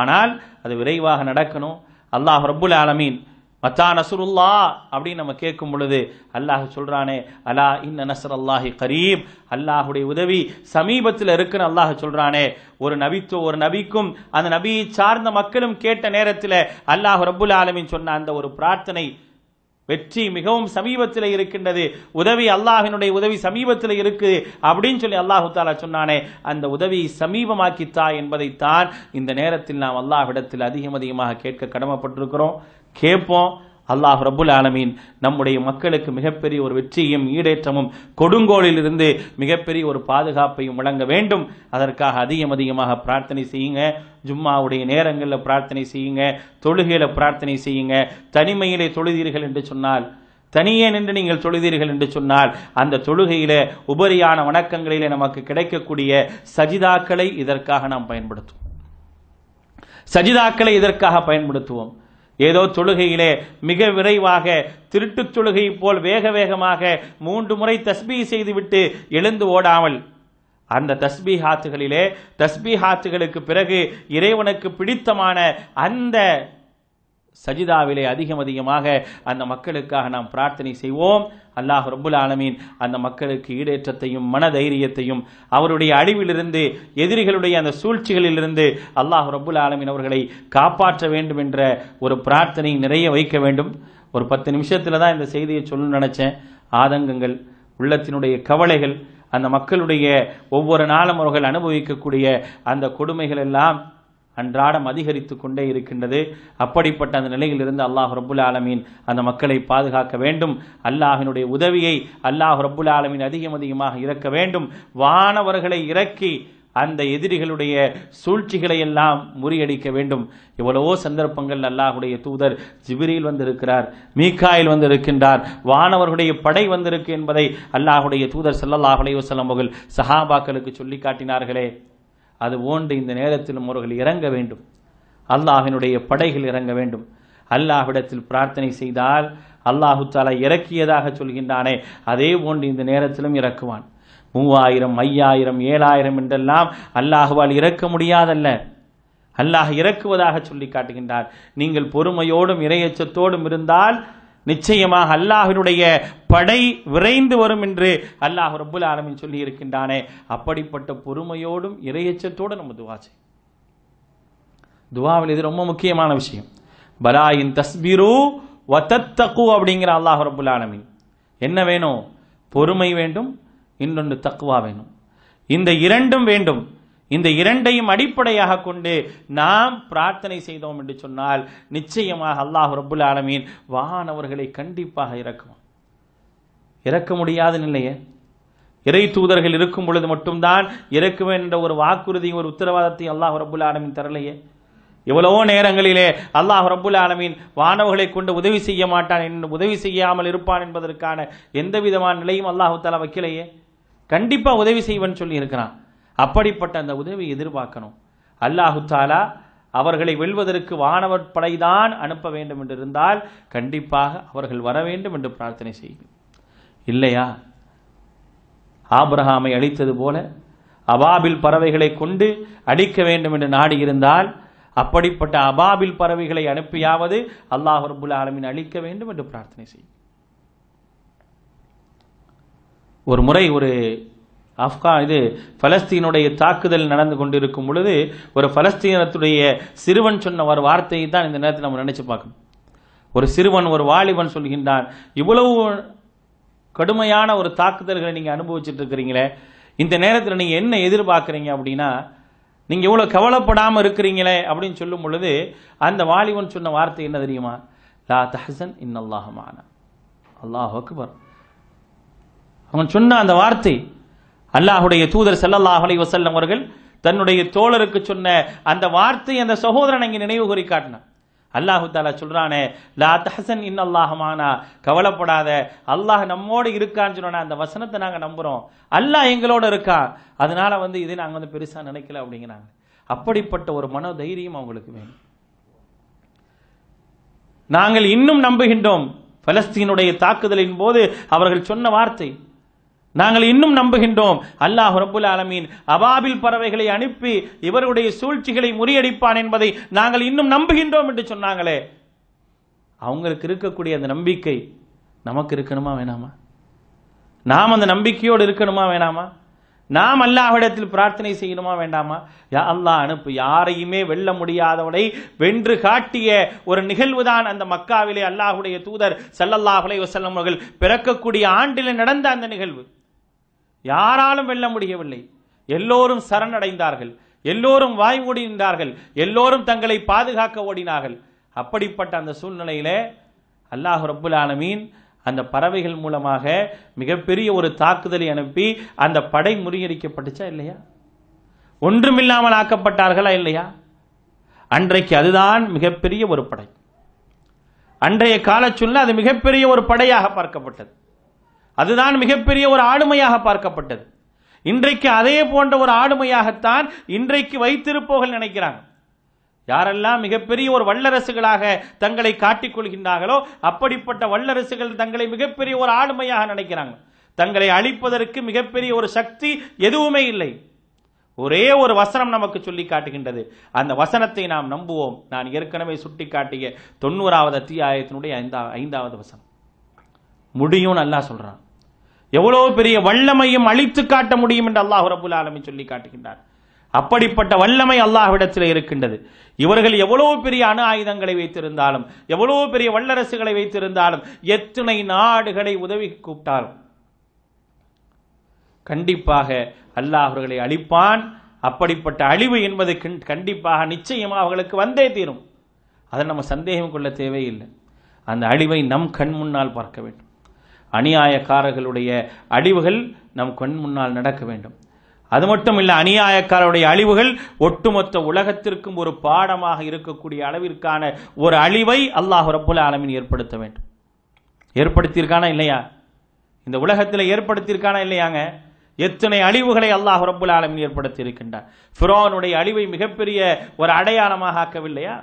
ஆனால் அது விரைவாக நடக்கணும் அல்லாஹ் ரபுல் ஆலமீன் மத்தா நசுருல்லா அப்படின்னு நம்ம கேட்கும் பொழுது அல்லாஹ் சொல்கிறானே அலா இன்ன நசர் அல்லாஹி கரீம் அல்லாஹுடைய உதவி சமீபத்தில் இருக்குன்னு அல்லாஹ் சொல்கிறானே ஒரு நபித்து ஒரு நபிக்கும் அந்த நபியை சார்ந்த மக்களும் கேட்ட நேரத்தில் அல்லாஹ் ரபுல் ஆலமின் சொன்ன அந்த ஒரு பிரார்த்தனை வெற்றி மிகவும் சமீபத்தில் இருக்கின்றது உதவி அல்லாஹினுடைய உதவி சமீபத்தில் இருக்குது அப்படின்னு சொல்லி அல்லாஹு தாலா சொன்னானே அந்த உதவியை சமீபமாக்கித்தா என்பதைத்தான் இந்த நேரத்தில் நாம் அல்லாஹ்விடத்தில் அதிகம் அதிகமாக கேட்க கடமைப்பட்டிருக்கிறோம் கேட்போம் அல்லாஹ் ரபுல் ஆலமீன் நம்முடைய மக்களுக்கு மிகப்பெரிய ஒரு வெற்றியும் ஈடேற்றமும் கொடுங்கோளிலிருந்து மிகப்பெரிய ஒரு பாதுகாப்பையும் வழங்க வேண்டும் அதற்காக அதிகம் அதிகமாக பிரார்த்தனை செய்யுங்க ஜும்மாவுடைய நேரங்களில் பிரார்த்தனை செய்யுங்க தொழுகையில் பிரார்த்தனை செய்யுங்க தனிமையிலே தொழுதீர்கள் என்று சொன்னால் தனியே நின்று நீங்கள் தொழுதீர்கள் என்று சொன்னால் அந்த தொழுகையில உபரியான வணக்கங்களில் நமக்கு கிடைக்கக்கூடிய சஜிதாக்களை இதற்காக நாம் பயன்படுத்துவோம் சஜிதாக்களை இதற்காக பயன்படுத்துவோம் ஏதோ தொழுகையிலே மிக விரைவாக திருட்டுச் தொழுகை போல் வேக வேகமாக மூன்று முறை தஸ்பீ செய்துவிட்டு எழுந்து ஓடாமல் அந்த தஸ்பி ஹாத்துகளிலே தஸ்பி ஹாத்துகளுக்கு பிறகு இறைவனுக்கு பிடித்தமான அந்த சஜிதாவிலே அதிகம் அதிகமாக அந்த மக்களுக்காக நாம் பிரார்த்தனை செய்வோம் அல்லாஹ் ரபுல் ஆலமீன் அந்த மக்களுக்கு ஈடேற்றத்தையும் மன தைரியத்தையும் அவருடைய அழிவிலிருந்து எதிரிகளுடைய அந்த சூழ்ச்சிகளிலிருந்து அல்லாஹ் ரபுல் ஆலமீன் அவர்களை காப்பாற்ற வேண்டும் என்ற ஒரு பிரார்த்தனை நிறைய வைக்க வேண்டும் ஒரு பத்து நிமிஷத்தில் தான் இந்த செய்தியை சொல்லணும்னு நினச்சேன் ஆதங்கங்கள் உள்ளத்தினுடைய கவலைகள் அந்த மக்களுடைய ஒவ்வொரு நாளும் அவர்கள் அனுபவிக்கக்கூடிய அந்த கொடுமைகள் எல்லாம் அன்றாடம் அதிகரித்து கொண்டே இருக்கின்றது அப்படிப்பட்ட அந்த நிலையிலிருந்து அல்லாஹ் ரபுல் ஆலமீன் அந்த மக்களை பாதுகாக்க வேண்டும் அல்லாஹினுடைய உதவியை அல்லாஹ் ரபுல் ஆலமீன் அதிகம் அதிகமாக இறக்க வேண்டும் வானவர்களை இறக்கி அந்த எதிரிகளுடைய சூழ்ச்சிகளை எல்லாம் முறியடிக்க வேண்டும் எவ்வளவோ சந்தர்ப்பங்கள் அல்லாஹுடைய தூதர் ஜிபிரியில் வந்திருக்கிறார் மீக்காயில் வந்திருக்கின்றார் வானவர்களுடைய படை வந்திருக்கு என்பதை அல்லாஹுடைய தூதர் சல்லல்லாஹ் அலைவசலம் அவர்கள் சஹாபாக்களுக்கு சொல்லி காட்டினார்களே அது ஓண்டு இந்த நேரத்தில் அவர்கள் இறங்க வேண்டும் அல்லாஹினுடைய படைகள் இறங்க வேண்டும் அல்லாஹ்விடத்தில் பிரார்த்தனை செய்தால் அல்லாஹு தாலா இறக்கியதாக சொல்கின்றானே அதே போன்று இந்த நேரத்திலும் இறக்குவான் மூவாயிரம் ஐயாயிரம் ஏழாயிரம் என்றெல்லாம் அல்லாஹுவால் இறக்க முடியாதல்ல அல்லாஹ் இறக்குவதாக சொல்லி காட்டுகின்றார் நீங்கள் பொறுமையோடும் இரையச்சத்தோடும் இருந்தால் நிச்சயமாக அல்லாஹினுடைய படை விரைந்து வரும் என்று அல்லாஹ் ரபுல் ஆலமின் சொல்லி இருக்கின்றானே அப்படிப்பட்ட பொறுமையோடும் இறையச்சத்தோடு நம்ம துவா செய்யும் துவாவில் இது ரொம்ப முக்கியமான விஷயம் பலாயின் தஸ்பிரு வத்தத்தகு அப்படிங்கிற அல்லாஹ் ரபுல் ஆலமின் என்ன வேணும் பொறுமை வேண்டும் இன்னொன்று தக்குவா வேணும் இந்த இரண்டும் வேண்டும் இந்த இரண்டையும் அடிப்படையாக கொண்டு நாம் பிரார்த்தனை செய்தோம் என்று சொன்னால் நிச்சயமாக அல்லாஹ் ரபுல் ஆலமீன் வானவர்களை கண்டிப்பாக இறக்கும் இறக்க முடியாத நிலையே இறை தூதர்கள் இருக்கும் பொழுது மட்டும்தான் இறக்குவேன் என்ற ஒரு வாக்குறுதி ஒரு உத்தரவாதத்தை அல்லாஹ் ரபுல் ஆலமின் தரலையே எவ்வளவோ நேரங்களிலே அல்லாஹ் ரபுல் ஆலமீன் வானவர்களை கொண்டு உதவி செய்ய மாட்டான் உதவி செய்யாமல் இருப்பான் என்பதற்கான எந்த விதமான நிலையும் அல்லாஹு தலா வைக்கலையே கண்டிப்பாக உதவி செய்வன் சொல்லி இருக்கிறான் அப்படிப்பட்ட அந்த உதவியை எதிர்பார்க்கணும் அல்லாஹு தாலா அவர்களை வெல்வதற்கு வானவர் படைதான் அனுப்ப வேண்டும் என்று இருந்தால் கண்டிப்பாக அவர்கள் வர வேண்டும் என்று பிரார்த்தனை செய்யும் இல்லையா ஆபிரஹாமை அழித்தது போல அபாபில் பறவைகளை கொண்டு அடிக்க வேண்டும் என்று நாடி இருந்தால் அப்படிப்பட்ட அபாபில் பறவைகளை அனுப்பியாவது அல்லாஹ் ரபுல் ஆலமின் அழிக்க வேண்டும் என்று பிரார்த்தனை செய்யும் ஒரு முறை ஒரு ஆப்கா இது பலஸ்தீனுடைய தாக்குதல் நடந்து கொண்டிருக்கும் பொழுது ஒரு பலஸ்தீனத்துடைய சிறுவன் சொன்ன ஒரு வார்த்தையை தான் இந்த நேரத்தில் நம்ம நினைச்சு பார்க்கணும் ஒரு சிறுவன் ஒரு வாலிபன் சொல்கின்றான் இவ்வளவு கடுமையான ஒரு தாக்குதல்களை நீங்கள் அனுபவிச்சுட்டு இருக்கிறீங்களே இந்த நேரத்தில் நீங்கள் என்ன எதிர்பார்க்குறீங்க அப்படின்னா நீங்கள் இவ்வளோ கவலைப்படாமல் இருக்கிறீங்களே அப்படின்னு சொல்லும் பொழுது அந்த வாலிபன் சொன்ன வார்த்தை என்ன தெரியுமா லா தஹசன் இன் அல்லாஹ் அக்பர் அவன் சொன்ன அந்த வார்த்தை அல்லாஹுடைய தூதர் செல்லல்லாஹ் அலி வசல்லம் அவர்கள் தன்னுடைய தோழருக்கு சொன்ன அந்த வார்த்தை அந்த சகோதரன் இங்கே நினைவு கூறி காட்டினான் அல்லாஹு தாலா சொல்றானே லா தஹசன் இன் அல்லாஹமானா கவலைப்படாத அல்லாஹ் நம்மோடு இருக்கான்னு சொன்னா அந்த வசனத்தை நாங்கள் நம்புறோம் அல்லாஹ் எங்களோட இருக்கான் அதனால வந்து இதை நாங்கள் வந்து பெருசாக நினைக்கல அப்படிங்கிறாங்க அப்படிப்பட்ட ஒரு மன தைரியம் அவங்களுக்கு வேணும் நாங்கள் இன்னும் நம்புகின்றோம் பலஸ்தீனுடைய தாக்குதலின் போது அவர்கள் சொன்ன வார்த்தை நாங்கள் இன்னும் நம்புகின்றோம் அல்லாஹ் ரபுல் ஆலமீன் அபாபில் பறவைகளை அனுப்பி இவருடைய சூழ்ச்சிகளை முறியடிப்பான் என்பதை நாங்கள் இன்னும் நம்புகின்றோம் என்று சொன்னாங்களே அவங்களுக்கு இருக்கக்கூடிய அந்த நம்பிக்கை நமக்கு இருக்கணுமா வேணாமா நாம் அந்த நம்பிக்கையோடு இருக்கணுமா வேணாமா நாம் அல்லாஹிடத்தில் பிரார்த்தனை செய்யணுமா வேண்டாமா யா அல்லாஹ் அனுப்பு யாரையுமே வெல்ல முடியாதவனை வென்று காட்டிய ஒரு நிகழ்வுதான் அந்த மக்காவிலே அல்லாஹுடைய தூதர் சல்லல்லாஹ் வசல்லம் அவர்கள் பிறக்கக்கூடிய ஆண்டில் நடந்த அந்த நிகழ்வு யாராலும் வெல்ல முடியவில்லை எல்லோரும் சரணடைந்தார்கள் எல்லோரும் வாய் ஓடினார்கள் எல்லோரும் தங்களை பாதுகாக்க ஓடினார்கள் அப்படிப்பட்ட அந்த சூழ்நிலையிலே அல்லாஹ் ரபுல் ஆலமீன் அந்த பறவைகள் மூலமாக மிகப்பெரிய ஒரு தாக்குதலை அனுப்பி அந்த படை முறியடிக்கப்பட்டுச்சா இல்லையா ஒன்றுமில்லாமல் ஆக்கப்பட்டார்களா இல்லையா அன்றைக்கு அதுதான் மிகப்பெரிய ஒரு படை அன்றைய காலச்சூழ்நிலை அது மிகப்பெரிய ஒரு படையாக பார்க்கப்பட்டது அதுதான் மிகப்பெரிய ஒரு ஆளுமையாக பார்க்கப்பட்டது இன்றைக்கு அதே போன்ற ஒரு ஆளுமையாகத்தான் இன்றைக்கு வைத்திருப்போகள் நினைக்கிறாங்க யாரெல்லாம் மிகப்பெரிய ஒரு வல்லரசுகளாக தங்களை காட்டிக்கொள்கின்றார்களோ அப்படிப்பட்ட வல்லரசுகள் தங்களை மிகப்பெரிய ஒரு ஆளுமையாக நினைக்கிறாங்க தங்களை அழிப்பதற்கு மிகப்பெரிய ஒரு சக்தி எதுவுமே இல்லை ஒரே ஒரு வசனம் நமக்கு சொல்லி காட்டுகின்றது அந்த வசனத்தை நாம் நம்புவோம் நான் ஏற்கனவே சுட்டி காட்டிய தொண்ணூறாவது அத்தியாயத்தினுடைய ஐந்தாவது ஐந்தாவது வசனம் முடியும் நல்லா சொல்றான் எவ்வளவு பெரிய வல்லமையும் அழித்து காட்ட முடியும் என்று அல்லாஹ் ரபுல் ஆலமி சொல்லி காட்டுகின்றார் அப்படிப்பட்ட வல்லமை அல்லாஹ்விடத்தில் இருக்கின்றது இவர்கள் எவ்வளவு பெரிய அணு ஆயுதங்களை வைத்திருந்தாலும் எவ்வளவு பெரிய வல்லரசுகளை வைத்திருந்தாலும் எத்தனை நாடுகளை உதவி கூப்பிட்டாலும் கண்டிப்பாக அல்லாஹ் அவர்களை அழிப்பான் அப்படிப்பட்ட அழிவு என்பது கண்டிப்பாக நிச்சயமாக அவர்களுக்கு வந்தே தீரும் அதை நம்ம சந்தேகம் கொள்ள தேவையில்லை அந்த அழிவை நம் கண் முன்னால் பார்க்க வேண்டும் அநியாயக்காரர்களுடைய அழிவுகள் நம் கண் முன்னால் நடக்க வேண்டும் அது மட்டும் இல்லை அநியாயக்காரருடைய அழிவுகள் ஒட்டுமொத்த உலகத்திற்கும் ஒரு பாடமாக இருக்கக்கூடிய அளவிற்கான ஒரு அழிவை அல்லாஹ் ரப்புல ஆலமின் ஏற்படுத்த வேண்டும் ஏற்படுத்தியிருக்கானா இல்லையா இந்த உலகத்தில் ஏற்படுத்தியிருக்கானா இல்லையாங்க எத்தனை அழிவுகளை அல்லாஹ் ரப்புல ஆலமின் ஏற்படுத்தி இருக்கின்றார் ஃபிரோனுடைய அழிவை மிகப்பெரிய ஒரு அடையாளமாக ஆக்கவில்லையா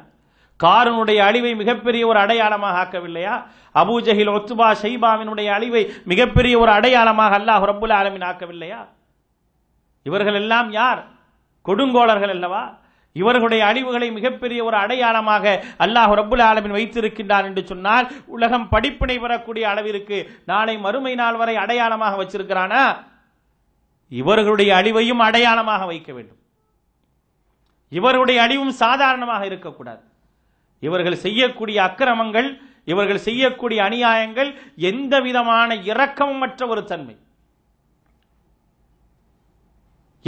காரனுடைய அழிவை மிகப்பெரிய ஒரு அடையாளமாக ஆக்கவில்லையா அபூஜஹில் ஒத்துபா ஷைபாவினுடைய அழிவை மிகப்பெரிய ஒரு அடையாளமாக அல்லாஹ் ரபுல் ஆலமின் ஆக்கவில்லையா இவர்கள் எல்லாம் யார் கொடுங்கோளர்கள் அல்லவா இவர்களுடைய அழிவுகளை மிகப்பெரிய ஒரு அடையாளமாக அல்லாஹ் ரபுல் ஆலமின் வைத்திருக்கின்றார் என்று சொன்னால் உலகம் படிப்பினை பெறக்கூடிய அளவிற்கு நாளை மறுமை நாள் வரை அடையாளமாக வச்சிருக்கிறானா இவர்களுடைய அழிவையும் அடையாளமாக வைக்க வேண்டும் இவருடைய அழிவும் சாதாரணமாக இருக்கக்கூடாது இவர்கள் செய்யக்கூடிய அக்கிரமங்கள் இவர்கள் செய்யக்கூடிய அநியாயங்கள் எந்த விதமான மற்ற ஒரு தன்மை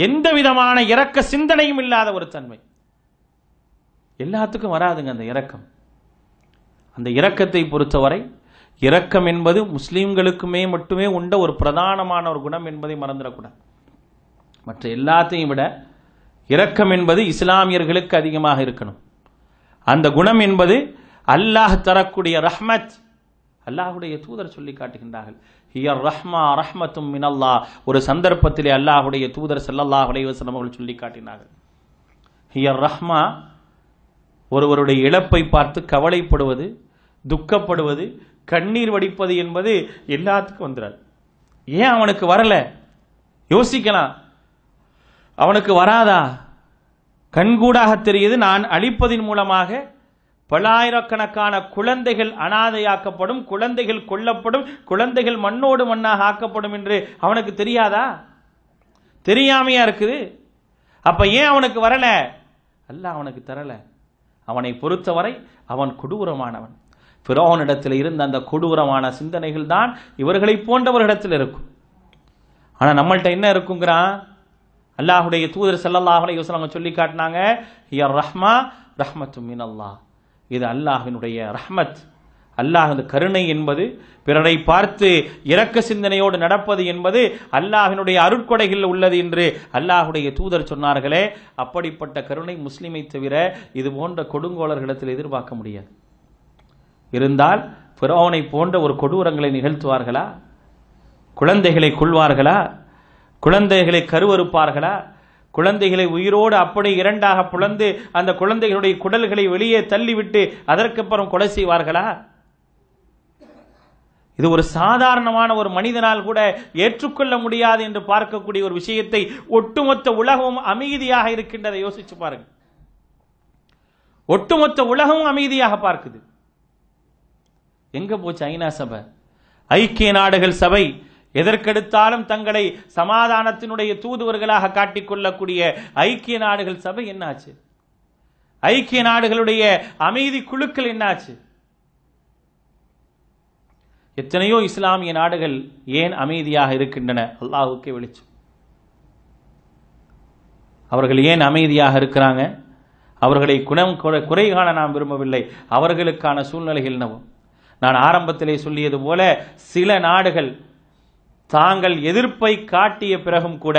எந்த விதமான இரக்க சிந்தனையும் இல்லாத ஒரு தன்மை எல்லாத்துக்கும் வராதுங்க அந்த இரக்கம் அந்த இரக்கத்தை பொறுத்தவரை இரக்கம் என்பது முஸ்லீம்களுக்குமே மட்டுமே உண்ட ஒரு பிரதானமான ஒரு குணம் என்பதை மறந்துடக்கூடாது மற்ற எல்லாத்தையும் விட இரக்கம் என்பது இஸ்லாமியர்களுக்கு அதிகமாக இருக்கணும் அந்த குணம் என்பது அல்லாஹ் தரக்கூடிய ரஹ்மத் அல்லாஹுடைய தூதர் சொல்லி காட்டுகின்றார்கள் ஹியர் ரஹ்மா ஒரு சந்தர்ப்பத்திலே அல்லாஹுடைய தூதர் செல்லல்லாஹுடைய உடையவசனம் சொல்லி காட்டினார்கள் ஹியர் ரஹ்மா ஒருவருடைய இழப்பை பார்த்து கவலைப்படுவது துக்கப்படுவது கண்ணீர் வடிப்பது என்பது எல்லாத்துக்கும் வந்துடாது ஏன் அவனுக்கு வரல யோசிக்கலாம் அவனுக்கு வராதா கண்கூடாக தெரியுது நான் அழிப்பதின் மூலமாக பல்லாயிரக்கணக்கான குழந்தைகள் அனாதையாக்கப்படும் குழந்தைகள் கொல்லப்படும் குழந்தைகள் மண்ணோடு மண்ணாக ஆக்கப்படும் என்று அவனுக்கு தெரியாதா தெரியாமையா இருக்குது அப்ப ஏன் அவனுக்கு வரல அல்ல அவனுக்கு தரல அவனை பொறுத்தவரை அவன் கொடூரமானவன் பிறோனிடத்தில் இருந்த அந்த கொடூரமான சிந்தனைகள் தான் இவர்களை போன்றவர்களிடத்தில் இருக்கும் ஆனால் நம்மள்கிட்ட என்ன இருக்குங்கிறான் அல்லாஹுடைய தூதர் செல்லல்லாஹ் யோசனை சொல்லி காட்டினாங்க யர் ரஹ்மா ரஹ்மத்து மின் அல்லாஹ் இது அல்லாஹினுடைய ரஹ்மத் அந்த கருணை என்பது பிறரை பார்த்து இரக்க சிந்தனையோடு நடப்பது என்பது அல்லாஹினுடைய அருட்கொடைகளில் உள்ளது என்று அல்லாஹுடைய தூதர் சொன்னார்களே அப்படிப்பட்ட கருணை முஸ்லிமை தவிர இது போன்ற கொடுங்கோளர்களிடத்தில் எதிர்பார்க்க முடியாது இருந்தால் பிறோனை போன்ற ஒரு கொடூரங்களை நிகழ்த்துவார்களா குழந்தைகளை கொள்வார்களா குழந்தைகளை கருவறுப்பார்களா குழந்தைகளை உயிரோடு அப்படி இரண்டாக புலந்து அந்த குழந்தைகளுடைய குடல்களை வெளியே தள்ளிவிட்டு அதற்கு அப்புறம் கொலை செய்வார்களா இது ஒரு சாதாரணமான ஒரு மனிதனால் கூட ஏற்றுக்கொள்ள முடியாது என்று பார்க்கக்கூடிய ஒரு விஷயத்தை ஒட்டுமொத்த உலகமும் அமைதியாக இருக்கின்றதை யோசிச்சு பாருங்க ஒட்டுமொத்த உலகமும் அமைதியாக பார்க்குது எங்க போச்சு ஐநா சபை ஐக்கிய நாடுகள் சபை எதற்கெடுத்தாலும் தங்களை சமாதானத்தினுடைய தூதுவர்களாக காட்டிக்கொள்ளக்கூடிய ஐக்கிய நாடுகள் சபை என்னாச்சு ஐக்கிய நாடுகளுடைய அமைதி குழுக்கள் என்னாச்சு எத்தனையோ இஸ்லாமிய நாடுகள் ஏன் அமைதியாக இருக்கின்றன அல்லாஹுக்கே வெளிச்சு அவர்கள் ஏன் அமைதியாக இருக்கிறாங்க அவர்களை குணம் குறை காண நாம் விரும்பவில்லை அவர்களுக்கான சூழ்நிலைகள் என்னவும் நான் ஆரம்பத்திலே சொல்லியது போல சில நாடுகள் தாங்கள் எதிர்ப்பை காட்டிய பிறகும் கூட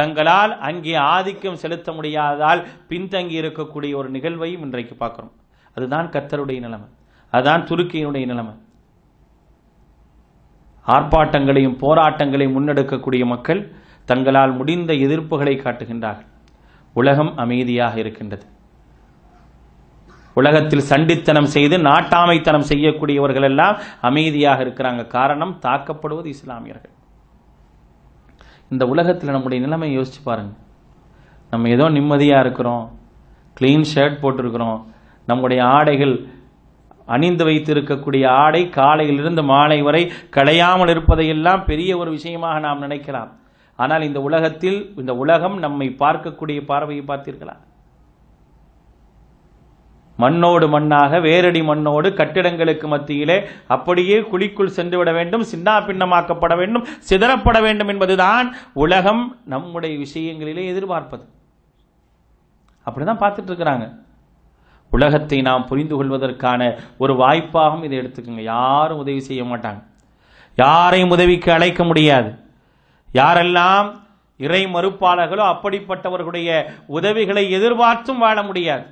தங்களால் அங்கே ஆதிக்கம் செலுத்த முடியாததால் பின்தங்கி இருக்கக்கூடிய ஒரு நிகழ்வையும் இன்றைக்கு பார்க்குறோம் அதுதான் கத்தருடைய நிலைமை அதுதான் துருக்கியினுடைய நிலைமை ஆர்ப்பாட்டங்களையும் போராட்டங்களையும் முன்னெடுக்கக்கூடிய மக்கள் தங்களால் முடிந்த எதிர்ப்புகளை காட்டுகின்றார்கள் உலகம் அமைதியாக இருக்கின்றது உலகத்தில் சண்டித்தனம் செய்து நாட்டாமைத்தனம் செய்யக்கூடியவர்கள் எல்லாம் அமைதியாக இருக்கிறாங்க காரணம் தாக்கப்படுவது இஸ்லாமியர்கள் இந்த உலகத்தில் நம்முடைய நிலைமை யோசிச்சு பாருங்கள் நம்ம ஏதோ நிம்மதியாக இருக்கிறோம் க்ளீன் ஷர்ட் போட்டிருக்கிறோம் நம்முடைய ஆடைகள் அணிந்து வைத்திருக்கக்கூடிய ஆடை காலையிலிருந்து மாலை வரை களையாமல் இருப்பதையெல்லாம் பெரிய ஒரு விஷயமாக நாம் நினைக்கலாம் ஆனால் இந்த உலகத்தில் இந்த உலகம் நம்மை பார்க்கக்கூடிய பார்வையை பார்த்தீர்களா மண்ணோடு மண்ணாக வேரடி மண்ணோடு கட்டிடங்களுக்கு மத்தியிலே அப்படியே குழிக்குள் சென்றுவிட வேண்டும் சின்னா பின்னமாக்கப்பட வேண்டும் சிதறப்பட வேண்டும் என்பதுதான் உலகம் நம்முடைய விஷயங்களிலே எதிர்பார்ப்பது அப்படிதான் பார்த்துட்டு இருக்கிறாங்க உலகத்தை நாம் புரிந்து கொள்வதற்கான ஒரு வாய்ப்பாகவும் இதை எடுத்துக்கோங்க யாரும் உதவி செய்ய மாட்டாங்க யாரையும் உதவிக்கு அழைக்க முடியாது யாரெல்லாம் இறை மறுப்பாளர்களோ அப்படிப்பட்டவர்களுடைய உதவிகளை எதிர்பார்த்தும் வாழ முடியாது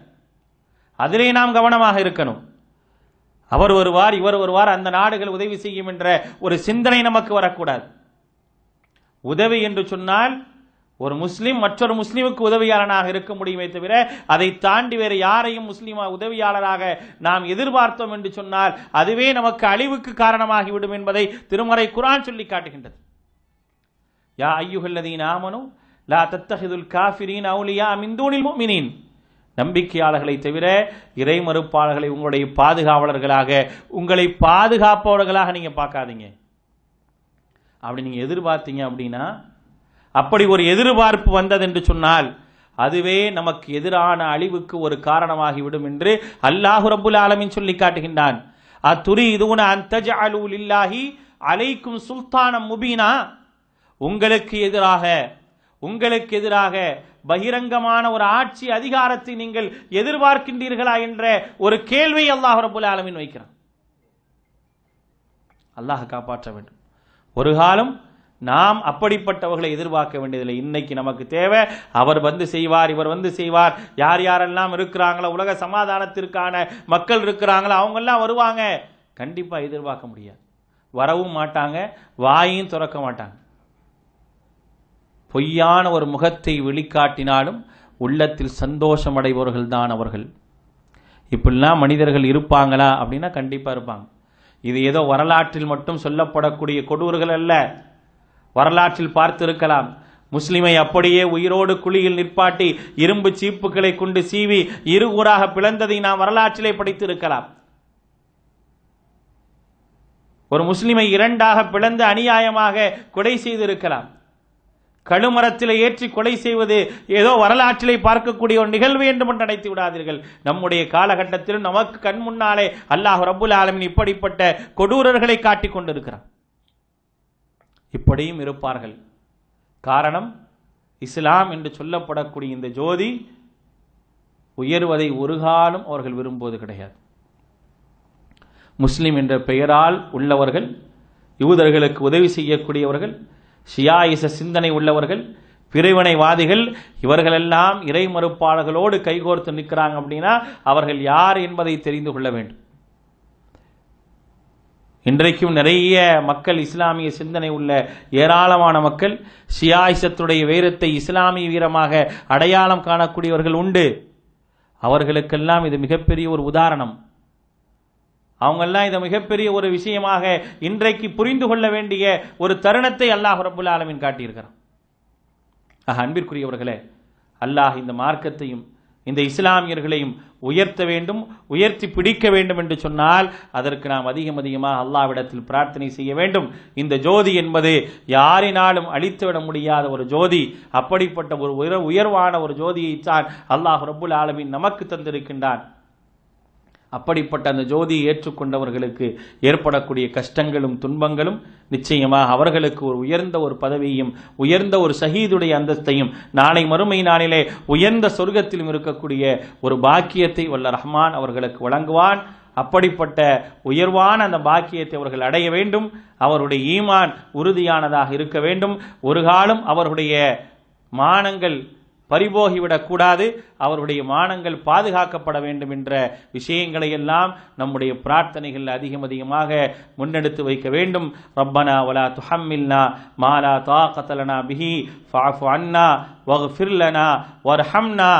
அதிலே நாம் கவனமாக இருக்கணும் அவர் வருவார் இவர் வருவார் அந்த நாடுகள் உதவி செய்யும் என்ற ஒரு சிந்தனை நமக்கு வரக்கூடாது உதவி என்று சொன்னால் ஒரு முஸ்லீம் மற்றொரு முஸ்லீமுக்கு உதவியாளனாக இருக்க முடியுமே தவிர அதை தாண்டி வேறு யாரையும் முஸ்லீமா உதவியாளராக நாம் எதிர்பார்த்தோம் என்று சொன்னால் அதுவே நமக்கு அழிவுக்கு காரணமாகிவிடும் என்பதை திருமறை குரான் சொல்லி காட்டுகின்றது யா ஐயுகல்லதீன் ஆமனும் லா தத்தஹிதுல் காஃபிரீன் அவுலியா மிந்தூனில் முமினின் நம்பிக்கையாளர்களை தவிர இறை மறுப்பாளர்களை உங்களுடைய பாதுகாவலர்களாக உங்களை பாதுகாப்பவர்களாக நீங்கள் பார்க்காதீங்க அப்படி நீங்கள் எதிர்பார்த்தீங்க அப்படின்னா அப்படி ஒரு எதிர்பார்ப்பு வந்தது என்று சொன்னால் அதுவே நமக்கு எதிரான அழிவுக்கு ஒரு காரணமாகிவிடும் என்று அல்லாஹு ரபுல் ஆலமின் சொல்லி காட்டுகின்றான் அத்துரி இதுவுன அந்தஜ அலூல் இல்லாஹி அலைக்கும் சுல்தானம் முபீனா உங்களுக்கு எதிராக உங்களுக்கு எதிராக பகிரங்கமான ஒரு ஆட்சி அதிகாரத்தை நீங்கள் எதிர்பார்க்கின்றீர்களா என்ற ஒரு கேள்வி அல்லாஹ் ரபுல் ஆலமின் வைக்கிறான் அல்லாஹ் காப்பாற்ற வேண்டும் ஒரு காலம் நாம் அப்படிப்பட்டவர்களை எதிர்பார்க்க வேண்டியதில்லை இன்னைக்கு நமக்கு தேவை அவர் வந்து செய்வார் இவர் வந்து செய்வார் யார் யாரெல்லாம் இருக்கிறாங்களோ உலக சமாதானத்திற்கான மக்கள் இருக்கிறாங்களோ அவங்கெல்லாம் வருவாங்க கண்டிப்பாக எதிர்பார்க்க முடியாது வரவும் மாட்டாங்க வாயும் திறக்க மாட்டாங்க பொய்யான ஒரு முகத்தை வெளிக்காட்டினாலும் உள்ளத்தில் சந்தோஷம் அடைபவர்கள் தான் அவர்கள் இப்படிலாம் மனிதர்கள் இருப்பாங்களா அப்படின்னா கண்டிப்பாக இருப்பாங்க இது ஏதோ வரலாற்றில் மட்டும் சொல்லப்படக்கூடிய கொடூர்கள் அல்ல வரலாற்றில் பார்த்திருக்கலாம் முஸ்லிமை அப்படியே உயிரோடு குழியில் நிற்பாட்டி இரும்பு சீப்புகளை கொண்டு சீவி இரு ஊராக பிளந்ததை நாம் வரலாற்றிலே படித்திருக்கலாம் ஒரு முஸ்லிமை இரண்டாக பிளந்து அநியாயமாக கொலை செய்திருக்கலாம் கழுமரத்தில் ஏற்றி கொலை செய்வது ஏதோ வரலாற்றிலே பார்க்கக்கூடிய ஒரு நிகழ்வு என்று நினைத்து விடாதீர்கள் நம்முடைய காலகட்டத்திலும் நமக்கு கண் முன்னாலே அல்லாஹ் ரபுல் ஆலமின் இப்படிப்பட்ட கொடூரர்களை காட்டிக் கொண்டிருக்கிறான் இப்படியும் இருப்பார்கள் காரணம் இஸ்லாம் என்று சொல்லப்படக்கூடிய இந்த ஜோதி உயர்வதை ஒரு காலம் அவர்கள் விரும்புவது கிடையாது முஸ்லீம் என்ற பெயரால் உள்ளவர்கள் யூதர்களுக்கு உதவி செய்யக்கூடியவர்கள் ஷியாயிச சிந்தனை உள்ளவர்கள் பிரிவினைவாதிகள் இவர்களெல்லாம் இறை மறுப்பாளர்களோடு கைகோர்த்து நிற்கிறாங்க அப்படின்னா அவர்கள் யார் என்பதை தெரிந்து கொள்ள வேண்டும் இன்றைக்கும் நிறைய மக்கள் இஸ்லாமிய சிந்தனை உள்ள ஏராளமான மக்கள் ஷியாயிசத்துடைய வீரத்தை இஸ்லாமிய வீரமாக அடையாளம் காணக்கூடியவர்கள் உண்டு அவர்களுக்கெல்லாம் இது மிகப்பெரிய ஒரு உதாரணம் அவங்கெல்லாம் இதை மிகப்பெரிய ஒரு விஷயமாக இன்றைக்கு புரிந்து கொள்ள வேண்டிய ஒரு தருணத்தை அல்லாஹ் ரபுல் ஆலமின் காட்டியிருக்கிறான் ஆக அன்பிற்குரியவர்களே அல்லாஹ் இந்த மார்க்கத்தையும் இந்த இஸ்லாமியர்களையும் உயர்த்த வேண்டும் உயர்த்தி பிடிக்க வேண்டும் என்று சொன்னால் அதற்கு நாம் அதிகம் அதிகமாக அல்லாவிடத்தில் பிரார்த்தனை செய்ய வேண்டும் இந்த ஜோதி என்பது யாரினாலும் அழித்துவிட முடியாத ஒரு ஜோதி அப்படிப்பட்ட ஒரு உயர்வான ஒரு ஜோதியைத்தான் அல்லாஹ் ரபுல் ஆலமின் நமக்கு தந்திருக்கின்றான் அப்படிப்பட்ட அந்த ஜோதியை ஏற்றுக்கொண்டவர்களுக்கு ஏற்படக்கூடிய கஷ்டங்களும் துன்பங்களும் நிச்சயமாக அவர்களுக்கு ஒரு உயர்ந்த ஒரு பதவியும் உயர்ந்த ஒரு சஹீதுடைய அந்தஸ்தையும் நாளை மறுமை நாளிலே உயர்ந்த சொர்க்கத்திலும் இருக்கக்கூடிய ஒரு பாக்கியத்தை வல்ல ரஹ்மான் அவர்களுக்கு வழங்குவான் அப்படிப்பட்ட உயர்வான அந்த பாக்கியத்தை அவர்கள் அடைய வேண்டும் அவருடைய ஈமான் உறுதியானதாக இருக்க வேண்டும் ஒரு காலம் அவருடைய மானங்கள் பறிபோகிவிடக் கூடாது அவருடைய மானங்கள் பாதுகாக்கப்பட வேண்டும் என்ற விஷயங்களை எல்லாம் நம்முடைய பிரார்த்தனைகள் அதிகம் அதிகமாக முன்னெடுத்து வைக்க வேண்டும் ரப்பனா வலா துஹம்மில்னா மாலா தாக்கத்தலனா பிஹி ஃபாஃபு அன்னா வஃபிர் லனா வர்ஹம்னா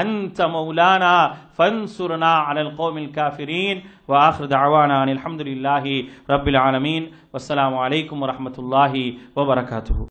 அன்த மௌலானா ஃபன்சுரனா அலல் கோமில் காஃபிரீன் وآخر دعوانا அனில் الحمد لله ஆலமீன் العالمين والسلام عليكم ورحمة